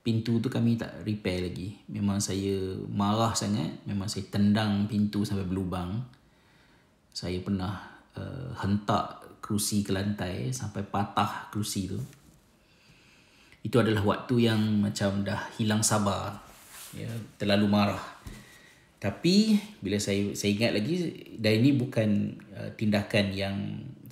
Pintu tu kami tak repair lagi Memang saya marah sangat Memang saya tendang pintu sampai berlubang Saya pernah uh, Hentak kerusi ke lantai sampai patah kerusi tu. Itu adalah waktu yang macam dah hilang sabar. Ya, terlalu marah. Tapi bila saya saya ingat lagi dan ini bukan uh, tindakan yang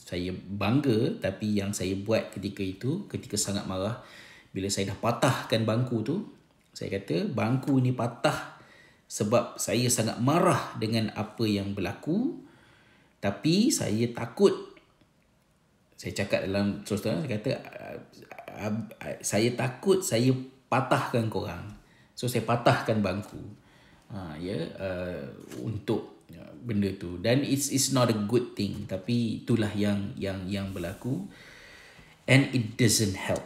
saya bangga tapi yang saya buat ketika itu ketika sangat marah bila saya dah patahkan bangku tu saya kata bangku ni patah sebab saya sangat marah dengan apa yang berlaku tapi saya takut saya cakap dalam terus terang saya kata ah, ah, ah, saya takut saya patahkan korang so saya patahkan bangku ha ya yeah, uh, untuk ya, benda tu dan it's it's not a good thing tapi itulah yang yang yang berlaku and it doesn't help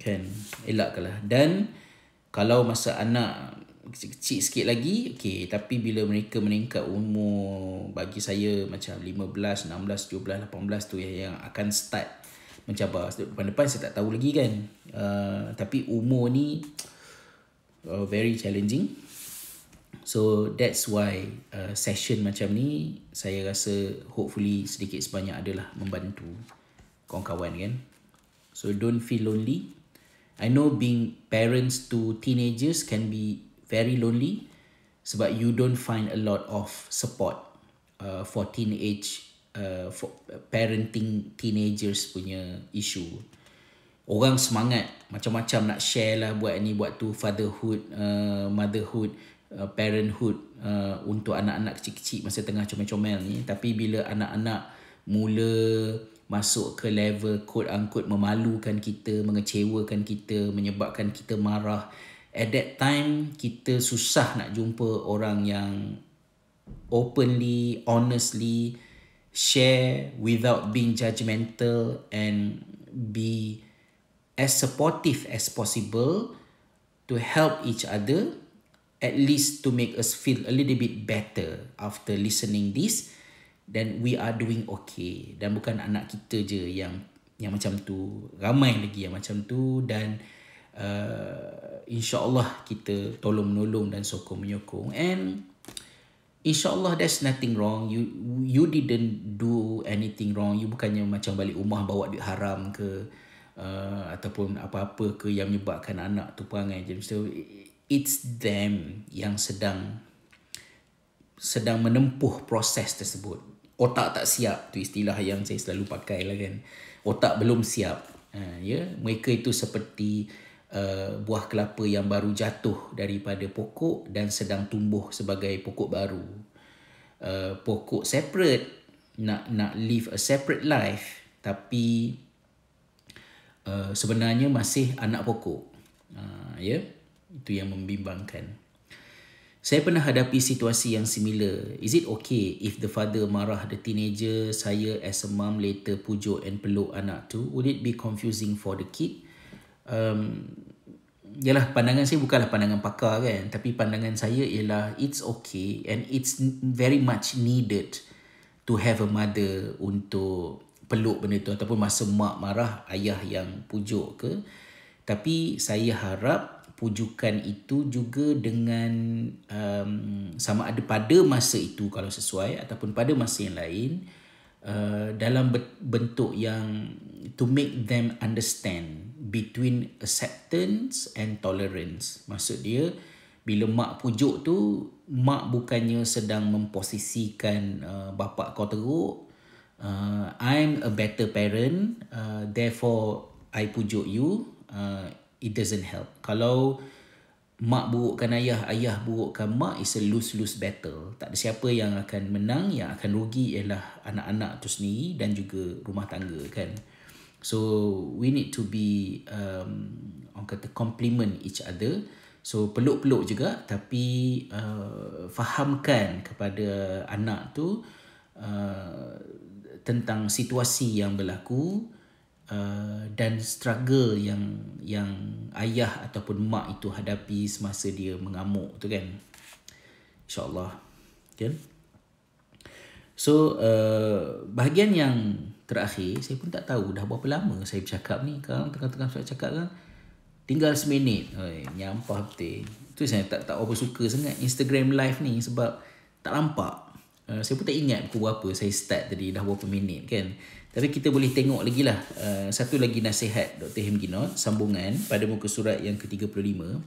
kan elakkanlah dan kalau masa anak kecil sikit lagi okey tapi bila mereka meningkat umur bagi saya macam 15 16 17 18 tu yang, yang akan start mencabar depan depan saya tak tahu lagi kan uh, tapi umur ni uh, very challenging so that's why uh, session macam ni saya rasa hopefully sedikit sebanyak adalah membantu kawan-kawan kan so don't feel lonely i know being parents to teenagers can be very lonely sebab you don't find a lot of support uh, for teenage uh, for parenting teenagers punya issue orang semangat macam-macam nak share lah buat ni buat tu fatherhood uh, motherhood uh, parenthood uh, untuk anak-anak kecil-kecil masa tengah comel-comel ni tapi bila anak-anak mula masuk ke level quote angkut memalukan kita, mengecewakan kita, menyebabkan kita marah, at that time kita susah nak jumpa orang yang openly honestly share without being judgmental and be as supportive as possible to help each other at least to make us feel a little bit better after listening this then we are doing okay dan bukan anak kita je yang yang macam tu ramai lagi yang macam tu dan uh, insyaallah kita tolong menolong dan sokong menyokong and insyaallah there's nothing wrong you you didn't do anything wrong you bukannya macam balik rumah bawa duit haram ke uh, ataupun apa-apa ke yang menyebabkan anak tu perangai jadi so it's them yang sedang sedang menempuh proses tersebut otak tak siap tu istilah yang saya selalu pakai lah kan otak belum siap uh, ya yeah? mereka itu seperti uh, Eh, buah kelapa yang baru jatuh daripada pokok dan sedang tumbuh sebagai pokok baru. Uh, pokok separate nak nak live a separate life tapi uh, sebenarnya masih anak pokok. Uh, ya. Yeah? Itu yang membimbangkan. Saya pernah hadapi situasi yang similar. Is it okay if the father marah the teenager, saya as a mom later pujuk and peluk anak tu? Would it be confusing for the kid? um, Yalah pandangan saya bukanlah pandangan pakar kan Tapi pandangan saya ialah It's okay And it's very much needed To have a mother Untuk peluk benda tu Ataupun masa mak marah Ayah yang pujuk ke Tapi saya harap Pujukan itu juga dengan um, Sama ada pada masa itu kalau sesuai Ataupun pada masa yang lain uh, Dalam bentuk yang To make them understand between acceptance and tolerance. Maksud dia bila mak pujuk tu mak bukannya sedang memposisikan uh, bapa kau teruk. Uh, I'm a better parent, uh, therefore I pujuk you. Uh, it doesn't help. Kalau mak burukkan ayah, ayah burukkan mak is a lose lose battle. Tak ada siapa yang akan menang, yang akan rugi ialah anak-anak tu sendiri dan juga rumah tangga kan. So we need to be um, orang kata complement each other. So peluk-peluk juga tapi uh, fahamkan kepada anak tu uh, tentang situasi yang berlaku uh, dan struggle yang yang ayah ataupun mak itu hadapi semasa dia mengamuk tu kan. InsyaAllah. Okay. So uh, bahagian yang terakhir saya pun tak tahu dah berapa lama saya bercakap ni kalau tengah-tengah saya cakap kan tinggal seminit oi nyampah betul tu saya tak tak apa suka sangat Instagram live ni sebab tak nampak uh, saya pun tak ingat pukul berapa saya start tadi dah berapa minit kan tapi kita boleh tengok lagi lah uh, satu lagi nasihat Dr. Hemginot sambungan pada muka surat yang ke-35 uh,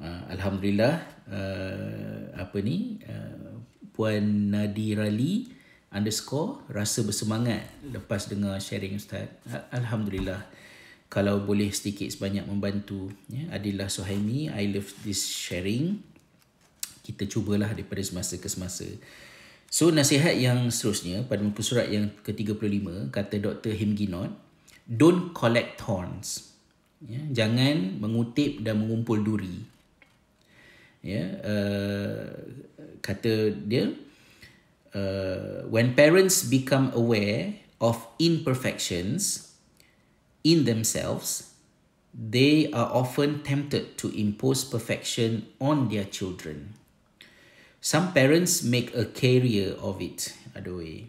eh, Alhamdulillah uh, apa ni uh, Puan Nadir Ali uh, underscore rasa bersemangat lepas dengar sharing Ustaz. Alhamdulillah. Kalau boleh sedikit sebanyak membantu. Ya. Adilah Suhaimi, I love this sharing. Kita cubalah daripada semasa ke semasa. So nasihat yang seterusnya pada muka surat yang ke-35 kata Dr. Himginot, don't collect thorns. Ya, jangan mengutip dan mengumpul duri. Ya, uh, kata dia, uh, when parents become aware of imperfections in themselves, they are often tempted to impose perfection on their children. Some parents make a career of it, either way.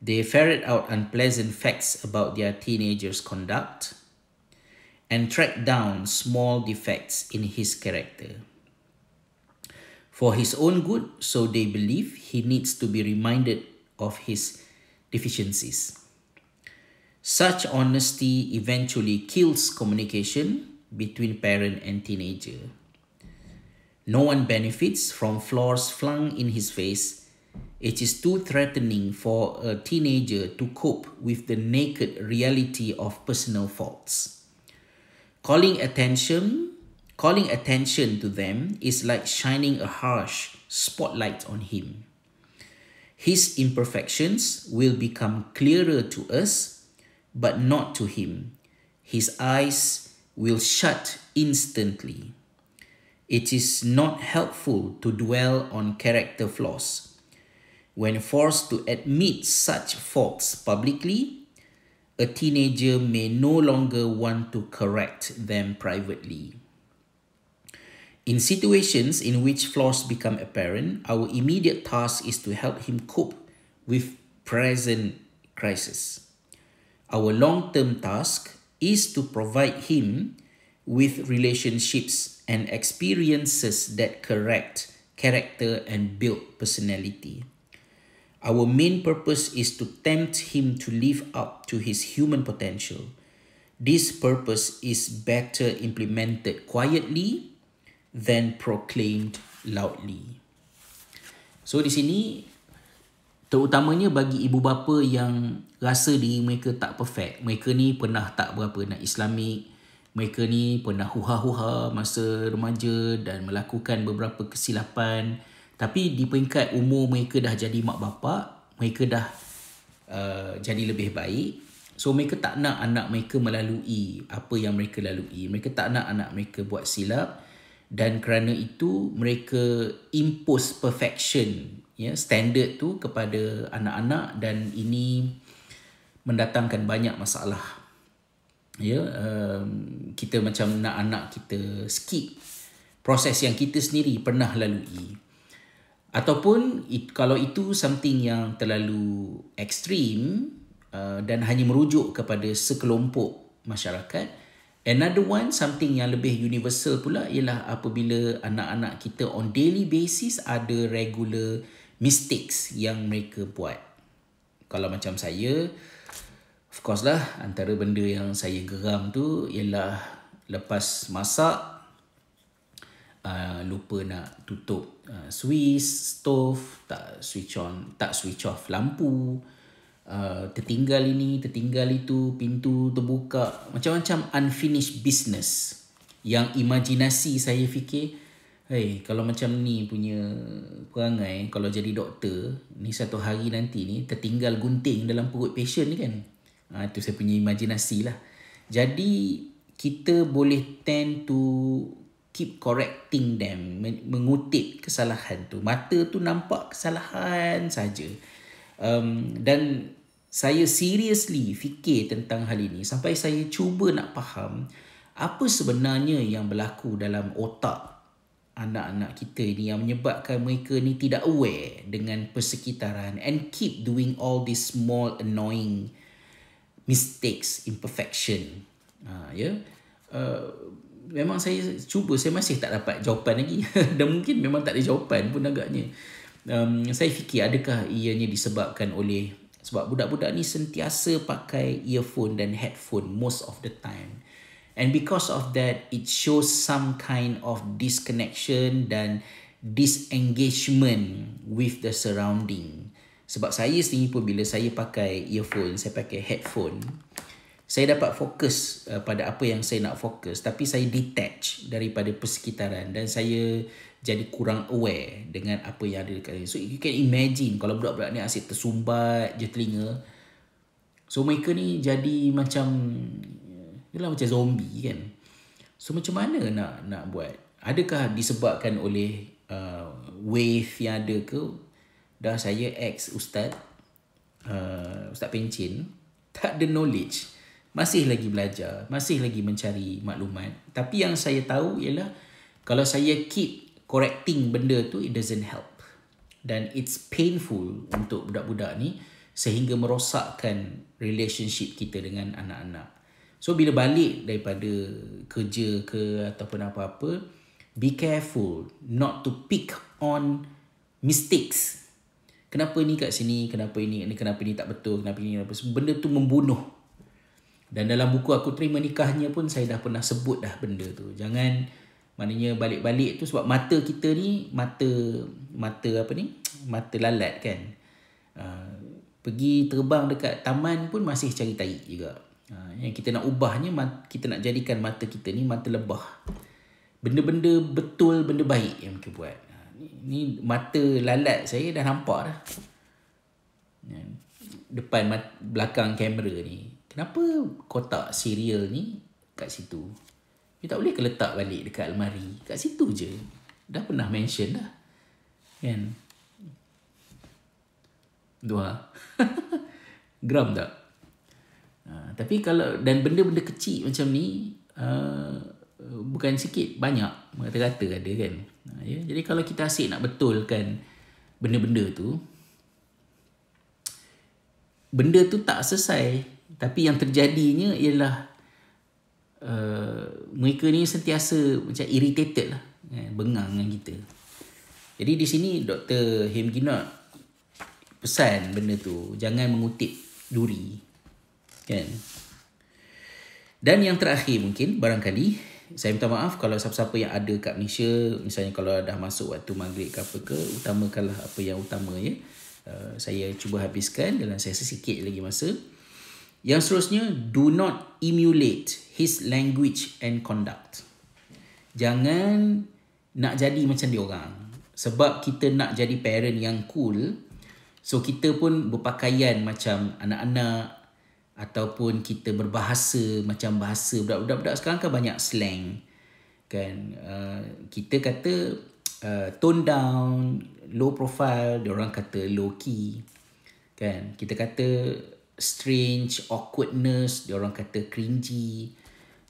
They ferret out unpleasant facts about their teenager's conduct and track down small defects in his character. for his own good, so they believe he needs to be reminded of his deficiencies. Such honesty eventually kills communication between parent and teenager. No one benefits from flaws flung in his face. It is too threatening for a teenager to cope with the naked reality of personal faults. Calling attention Calling attention to them is like shining a harsh spotlight on Him. His imperfections will become clearer to us, but not to Him. His eyes will shut instantly. It is not helpful to dwell on character flaws. When forced to admit such faults publicly, a teenager may no longer want to correct them privately. In situations in which flaws become apparent, our immediate task is to help him cope with present crisis. Our long term task is to provide him with relationships and experiences that correct character and build personality. Our main purpose is to tempt him to live up to his human potential. This purpose is better implemented quietly then proclaimed loudly. So di sini terutamanya bagi ibu bapa yang rasa diri mereka tak perfect, mereka ni pernah tak berapa nak islamik, mereka ni pernah huha-huha masa remaja dan melakukan beberapa kesilapan. Tapi di peringkat umur mereka dah jadi mak bapa. mereka dah uh, jadi lebih baik. So mereka tak nak anak mereka melalui apa yang mereka lalui. Mereka tak nak anak mereka buat silap dan kerana itu mereka impose perfection ya standard tu kepada anak-anak dan ini mendatangkan banyak masalah ya um, kita macam nak anak kita skip proses yang kita sendiri pernah lalui ataupun it, kalau itu something yang terlalu extreme uh, dan hanya merujuk kepada sekelompok masyarakat Another one, something yang lebih universal pula ialah apabila anak-anak kita on daily basis ada regular mistakes yang mereka buat. Kalau macam saya, of course lah antara benda yang saya geram tu ialah lepas masak, uh, lupa nak tutup uh, switch, stove, tak switch on, tak switch off lampu uh, tertinggal ini, tertinggal itu, pintu terbuka, macam-macam unfinished business yang imajinasi saya fikir, hey, kalau macam ni punya perangai, kalau jadi doktor, ni satu hari nanti ni tertinggal gunting dalam perut patient ni kan. Ha, ah, itu saya punya imajinasi lah. Jadi, kita boleh tend to keep correcting them, mengutip kesalahan tu. Mata tu nampak kesalahan saja. Um, dan saya seriously fikir tentang hal ini sampai saya cuba nak faham apa sebenarnya yang berlaku dalam otak anak-anak kita ini yang menyebabkan mereka ni tidak aware dengan persekitaran and keep doing all these small annoying mistakes imperfection ha ya yeah? uh, memang saya cuba saya masih tak dapat jawapan lagi *laughs* dan mungkin memang tak ada jawapan pun agaknya um, saya fikir adakah ianya disebabkan oleh sebab budak-budak ni sentiasa pakai earphone dan headphone most of the time. And because of that, it shows some kind of disconnection dan disengagement with the surrounding. Sebab saya sendiri pun bila saya pakai earphone, saya pakai headphone, saya dapat fokus uh, pada apa yang saya nak fokus tapi saya detach daripada persekitaran dan saya jadi kurang aware dengan apa yang ada dekat sini. So you can imagine kalau budak-budak ni asyik tersumbat je telinga. So mereka ni jadi macam ialah macam zombie kan. So macam mana nak nak buat? Adakah disebabkan oleh uh, wave yang ada ke? Dah saya ex ustaz uh, ustaz pencin tak ada knowledge. Masih lagi belajar, masih lagi mencari maklumat. Tapi yang saya tahu ialah kalau saya keep correcting benda tu it doesn't help dan it's painful untuk budak-budak ni sehingga merosakkan relationship kita dengan anak-anak so bila balik daripada kerja ke ataupun apa-apa be careful not to pick on mistakes kenapa ni kat sini kenapa ini Ini kenapa ini tak betul kenapa ini kenapa benda tu membunuh dan dalam buku aku terima nikahnya pun saya dah pernah sebut dah benda tu jangan Maknanya balik-balik tu sebab mata kita ni mata mata apa ni? Mata lalat kan. Uh, pergi terbang dekat taman pun masih cari tai juga. Uh, yang kita nak ubahnya kita nak jadikan mata kita ni mata lebah. Benda-benda betul, benda baik yang kita buat. Uh, ni, ni mata lalat saya dah nampak dah. Kan? Depan belakang kamera ni. Kenapa kotak serial ni kat situ? You tak boleh ke letak balik dekat almari. Dekat situ je. Dah pernah mention dah. Kan? Dua. Geram *laughs* tak? Uh, tapi kalau dan benda-benda kecil macam ni uh, bukan sikit banyak kata-kata ada kan uh, ya? jadi kalau kita asyik nak betulkan benda-benda tu benda tu tak selesai tapi yang terjadinya ialah Eh, mereka ni sentiasa macam irritated lah eh, bengang dengan kita jadi di sini Dr. Hemginot pesan benda tu jangan mengutip duri kan dan yang terakhir mungkin barangkali saya minta maaf kalau siapa-siapa yang ada kat Malaysia misalnya kalau dah masuk waktu maghrib ke apa ke utamakanlah apa yang utama ya uh, saya cuba habiskan dalam sesi sikit lagi masa uh, yang seterusnya, do not emulate his language and conduct. Jangan nak jadi macam dia orang. Sebab kita nak jadi parent yang cool, so kita pun berpakaian macam anak-anak ataupun kita berbahasa macam bahasa budak-budak sekarang kan banyak slang. Kan? Uh, kita kata uh, tone down, low profile, orang kata low key. Kan? Kita kata strange, awkwardness, dia orang kata cringy.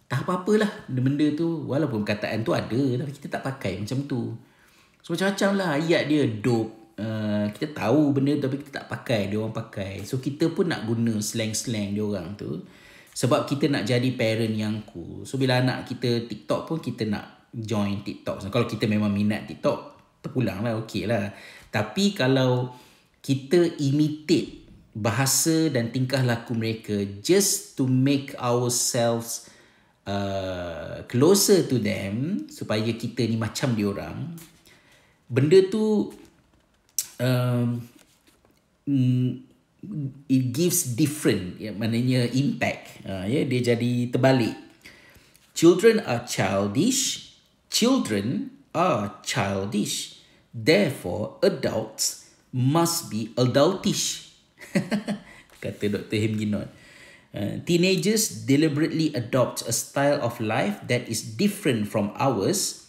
Tak apa-apalah benda tu. Walaupun kataan tu ada tapi kita tak pakai macam tu. So macam-macam lah ayat dia dope. Uh, kita tahu benda tapi kita tak pakai, dia orang pakai. So kita pun nak guna slang-slang dia orang tu. Sebab kita nak jadi parent yang cool. So bila anak kita TikTok pun kita nak join TikTok. So, kalau kita memang minat TikTok, terpulang lah okey lah. Tapi kalau kita imitate bahasa dan tingkah laku mereka just to make ourselves uh, closer to them supaya kita ni macam diorang benda tu um, mm, it gives different ya, maknanya impact uh, ya, dia jadi terbalik children are childish children are childish therefore adults must be adultish *laughs* kata Dr. Him Ginot. Uh, teenagers deliberately adopt a style of life that is different from ours.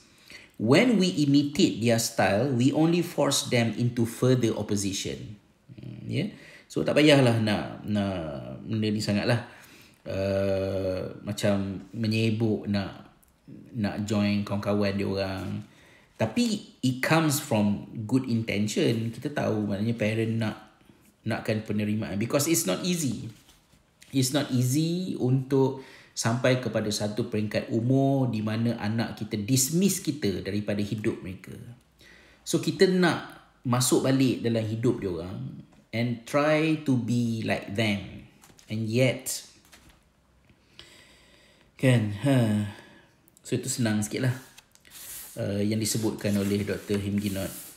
When we imitate their style, we only force them into further opposition. Hmm, yeah. So tak payahlah nak nak benda ni sangatlah. Uh, macam menyebut nak nak join kawan-kawan dia orang. Tapi it comes from good intention. Kita tahu maknanya parent nak nakkan penerimaan because it's not easy it's not easy untuk sampai kepada satu peringkat umur di mana anak kita dismiss kita daripada hidup mereka so kita nak masuk balik dalam hidup dia orang and try to be like them and yet kan ha huh. so itu senang sikitlah uh, yang disebutkan oleh Dr. Himginot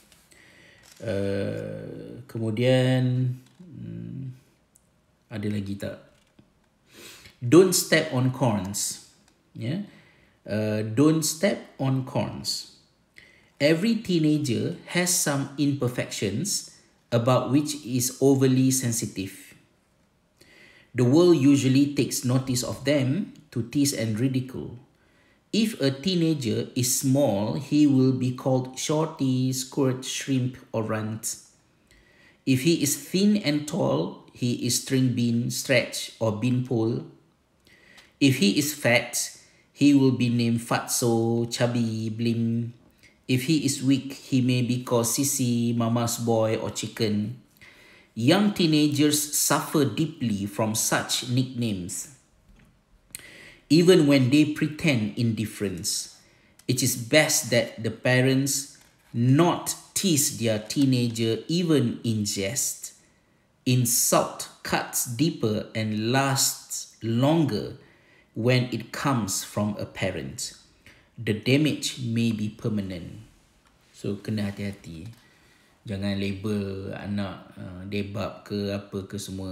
Eh, kemudian hmm, ada lagi tak? Don't step on corns. Ya. Yeah? Uh, don't step on corns. Every teenager has some imperfections about which is overly sensitive. The world usually takes notice of them to tease and ridicule. If a teenager is small, he will be called shorty, squirt, shrimp, or runt. If he is thin and tall, he is string bean, stretch, or bean pole. If he is fat, he will be named fatso, chubby, blim. If he is weak, he may be called sissy, mama's boy, or chicken. Young teenagers suffer deeply from such nicknames even when they pretend indifference. It is best that the parents not tease their teenager even in jest. Insult cuts deeper and lasts longer when it comes from a parent. The damage may be permanent. So kena hati-hati. jangan label anak uh, debab ke apa ke semua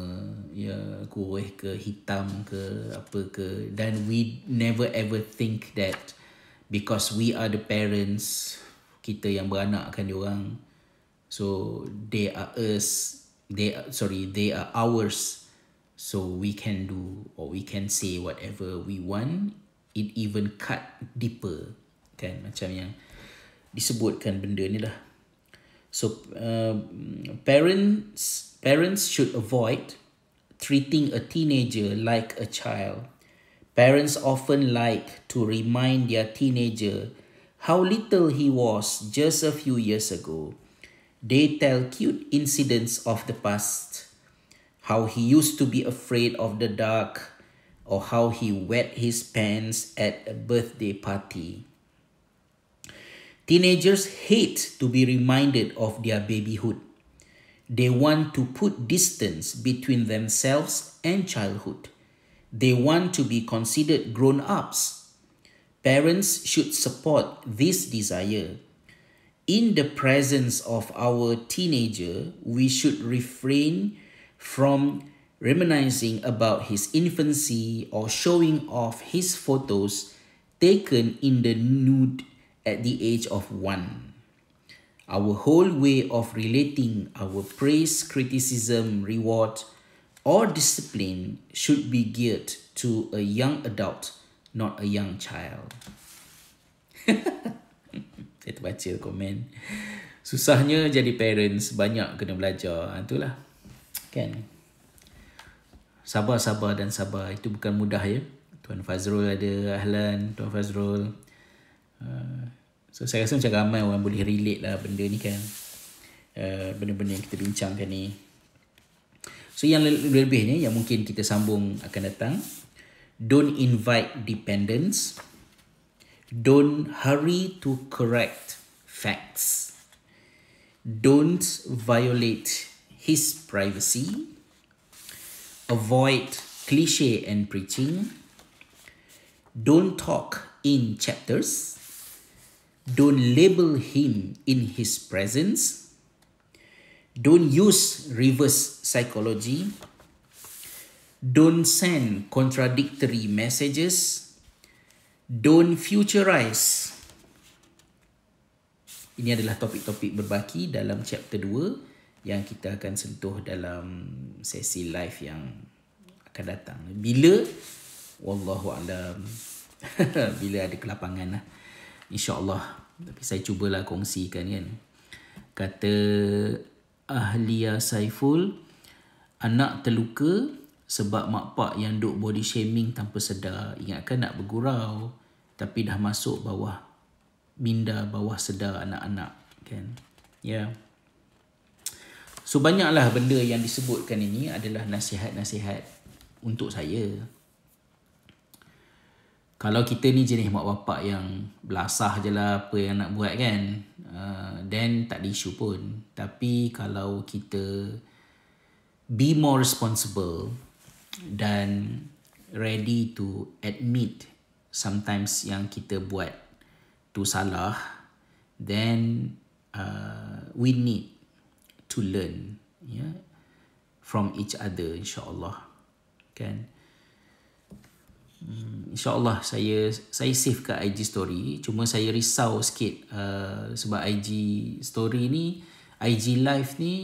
ya kurus ke hitam ke apa ke dan we never ever think that because we are the parents kita yang beranakkan dia orang so they are us they are, sorry they are ours so we can do or we can say whatever we want it even cut deeper kan macam yang disebutkan benda ni lah So uh, parents parents should avoid treating a teenager like a child. Parents often like to remind their teenager how little he was just a few years ago. They tell cute incidents of the past, how he used to be afraid of the dark, or how he wet his pants at a birthday party. Teenagers hate to be reminded of their babyhood. They want to put distance between themselves and childhood. They want to be considered grown ups. Parents should support this desire. In the presence of our teenager, we should refrain from reminiscing about his infancy or showing off his photos taken in the nude at the age of one. Our whole way of relating our praise, criticism, reward, or discipline should be geared to a young adult, not a young child. Saya *laughs* baca komen. Susahnya jadi parents, banyak kena belajar. Ha, itulah. Kan? Sabar-sabar dan sabar. Itu bukan mudah ya. Tuan Fazrul ada ahlan. Tuan Fazrul. Ah, so saya rasa macam ramai orang boleh relate lah benda ni kan ah, Benda-benda yang kita bincangkan ni So yang lebih lebihnya yang mungkin kita sambung akan datang Don't invite dependence Don't hurry to correct facts Don't violate his privacy Avoid cliche and preaching Don't talk in chapters Don't label him in his presence. Don't use reverse psychology. Don't send contradictory messages. Don't futurize. Ini adalah topik-topik berbaki dalam chapter 2 yang kita akan sentuh dalam sesi live yang akan datang. Bila? Wallahu alam. *laughs* Bila ada kelapangan lah. Allah tapi saya cubalah kongsikan kan kata Ahlia Saiful anak terluka sebab mak pak yang duk body shaming tanpa sedar ingatkan nak bergurau tapi dah masuk bawah minda bawah sedar anak-anak kan ya yeah. so banyaklah benda yang disebutkan ini adalah nasihat-nasihat untuk saya kalau kita ni jenis mak bapak yang belasah je lah apa yang nak buat kan uh, then tak ada isu pun tapi kalau kita be more responsible dan ready to admit sometimes yang kita buat tu salah then uh, we need to learn yeah from each other insyaallah kan okay? Hmm, InsyaAllah saya saya save kat IG story Cuma saya risau sikit uh, Sebab IG story ni IG live ni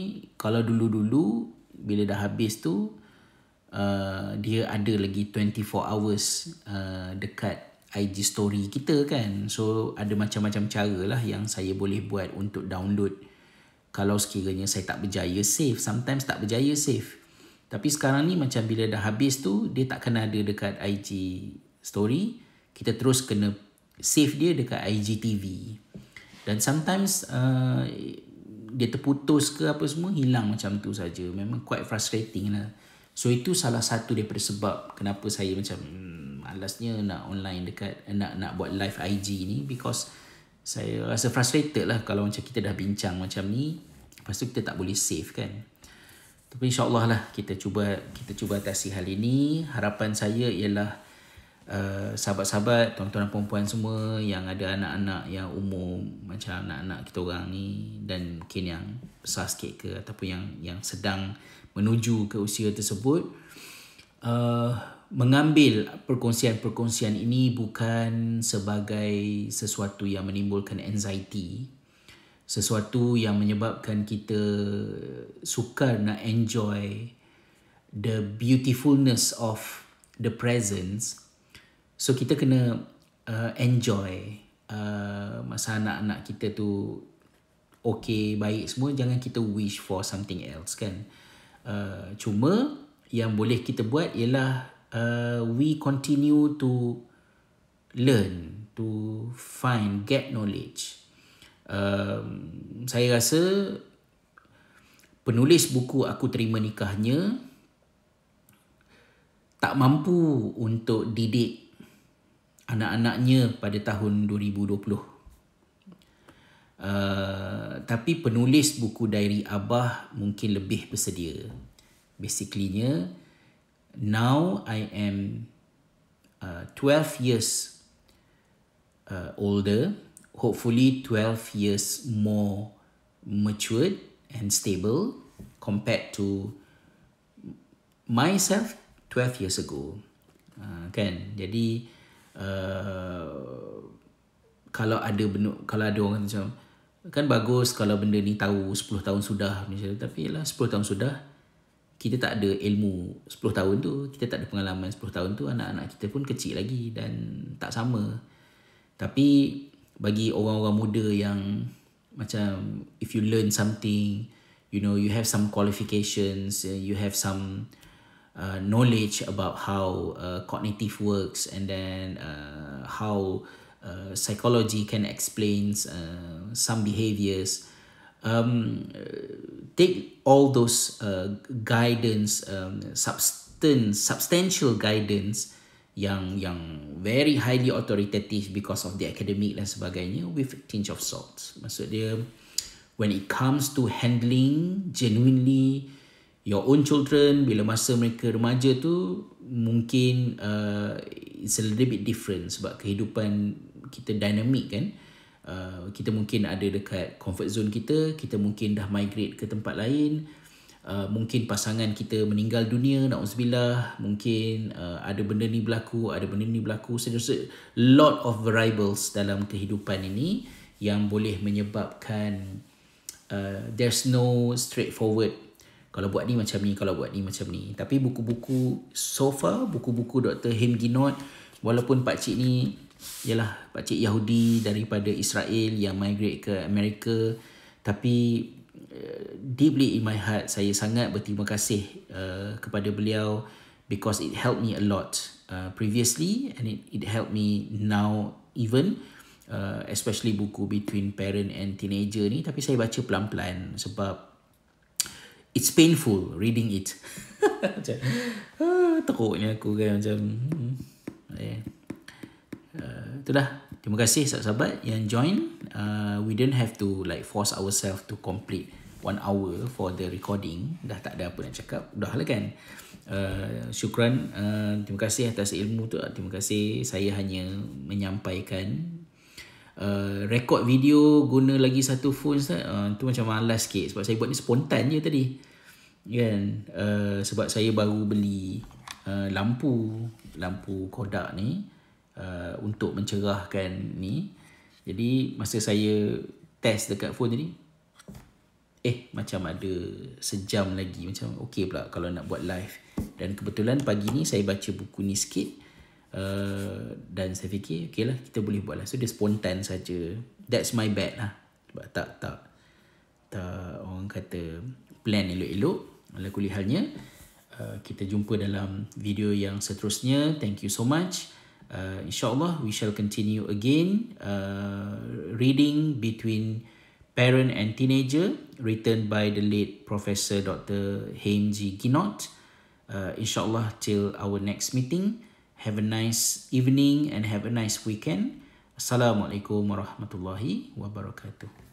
Kalau dulu-dulu Bila dah habis tu uh, Dia ada lagi 24 hours uh, Dekat IG story kita kan So ada macam-macam cara lah Yang saya boleh buat untuk download Kalau sekiranya saya tak berjaya save Sometimes tak berjaya save tapi sekarang ni macam bila dah habis tu, dia tak kena ada dekat IG story. Kita terus kena save dia dekat IG TV. Dan sometimes uh, dia terputus ke apa semua, hilang macam tu saja. Memang quite frustrating lah. So itu salah satu daripada sebab kenapa saya macam hmm, alasnya nak online dekat, nak nak buat live IG ni because saya rasa frustrated lah kalau macam kita dah bincang macam ni, lepas tu kita tak boleh save kan. Tapi insyaAllah lah kita cuba kita cuba atasi hal ini. Harapan saya ialah uh, sahabat-sahabat, tuan-tuan dan perempuan semua yang ada anak-anak yang umum macam anak-anak kita orang ni dan mungkin yang besar sikit ke ataupun yang yang sedang menuju ke usia tersebut uh, mengambil perkongsian-perkongsian ini bukan sebagai sesuatu yang menimbulkan anxiety sesuatu yang menyebabkan kita sukar nak enjoy the beautifulness of the presence so kita kena uh, enjoy uh, masa anak-anak kita tu okay baik semua jangan kita wish for something else kan uh, cuma yang boleh kita buat ialah uh, we continue to learn to find get knowledge saya rasa penulis buku aku terima nikahnya tak mampu untuk didik anak-anaknya pada tahun 2020. Uh, eh, tapi penulis buku diary Abah mungkin lebih bersedia. Basically, now I am uh, eh, 12 years uh, older hopefully 12 years more matured and stable compared to myself 12 years ago. Uh, kan? Jadi, uh, kalau ada benda, kalau ada orang kata macam, kan bagus kalau benda ni tahu 10 tahun sudah misalnya, tapi ialah 10 tahun sudah kita tak ada ilmu 10 tahun tu kita tak ada pengalaman 10 tahun tu anak-anak kita pun kecil lagi dan tak sama tapi bagi orang-orang muda yang macam if you learn something you know you have some qualifications eh, you have some uh, knowledge about how uh, cognitive works and then uh, how uh, psychology can explains uh, some behaviors um, take all those uh, guidance um, substance substantial guidance yang yang very highly authoritative because of the academic dan sebagainya with a tinge of salt. Maksud dia when it comes to handling genuinely your own children bila masa mereka remaja tu mungkin uh, it's a little bit different sebab kehidupan kita dynamic kan. Uh, kita mungkin ada dekat comfort zone kita, kita mungkin dah migrate ke tempat lain. Uh, mungkin pasangan kita meninggal dunia naudzubillah mungkin uh, ada benda ni berlaku ada benda ni berlaku sedesa lot of variables dalam kehidupan ini yang boleh menyebabkan uh, there's no straightforward kalau buat ni macam ni kalau buat ni macam ni tapi buku-buku so far buku-buku Dr. Hem Ginot walaupun pak cik ni ialah pak cik Yahudi daripada Israel yang migrate ke Amerika tapi deeply in my heart saya sangat berterima kasih uh, kepada beliau because it helped me a lot uh, previously and it it helped me now even uh, especially buku between parent and teenager ni tapi saya baca pelan-pelan sebab it's painful reading it *laughs* macam ah, teruknya aku kan macam hmm. yeah. uh, itulah terima kasih sahabat-sahabat yang join uh, we don't have to like force ourselves to complete one hour for the recording dah tak ada apa nak cakap dah lah kan uh, syukran uh, terima kasih atas ilmu tu terima kasih saya hanya menyampaikan Uh, record video guna lagi satu phone uh, tu macam malas sikit sebab saya buat ni spontan je tadi kan uh, sebab saya baru beli uh, lampu lampu kodak ni uh, untuk mencerahkan ni jadi masa saya test dekat phone tadi eh macam ada sejam lagi macam okey pula kalau nak buat live dan kebetulan pagi ni saya baca buku ni sikit uh, dan saya fikir okey lah kita boleh buat lah so dia spontan saja that's my bad lah sebab tak tak tak orang kata plan elok-elok ala kulihalnya uh, eh, kita jumpa dalam video yang seterusnya thank you so much uh, insyaallah we shall continue again uh, reading between Parent and Teenager, written by the late Professor Dr. Haim G. Ginot. Uh, InsyaAllah, till our next meeting. Have a nice evening and have a nice weekend. Assalamualaikum warahmatullahi wabarakatuh.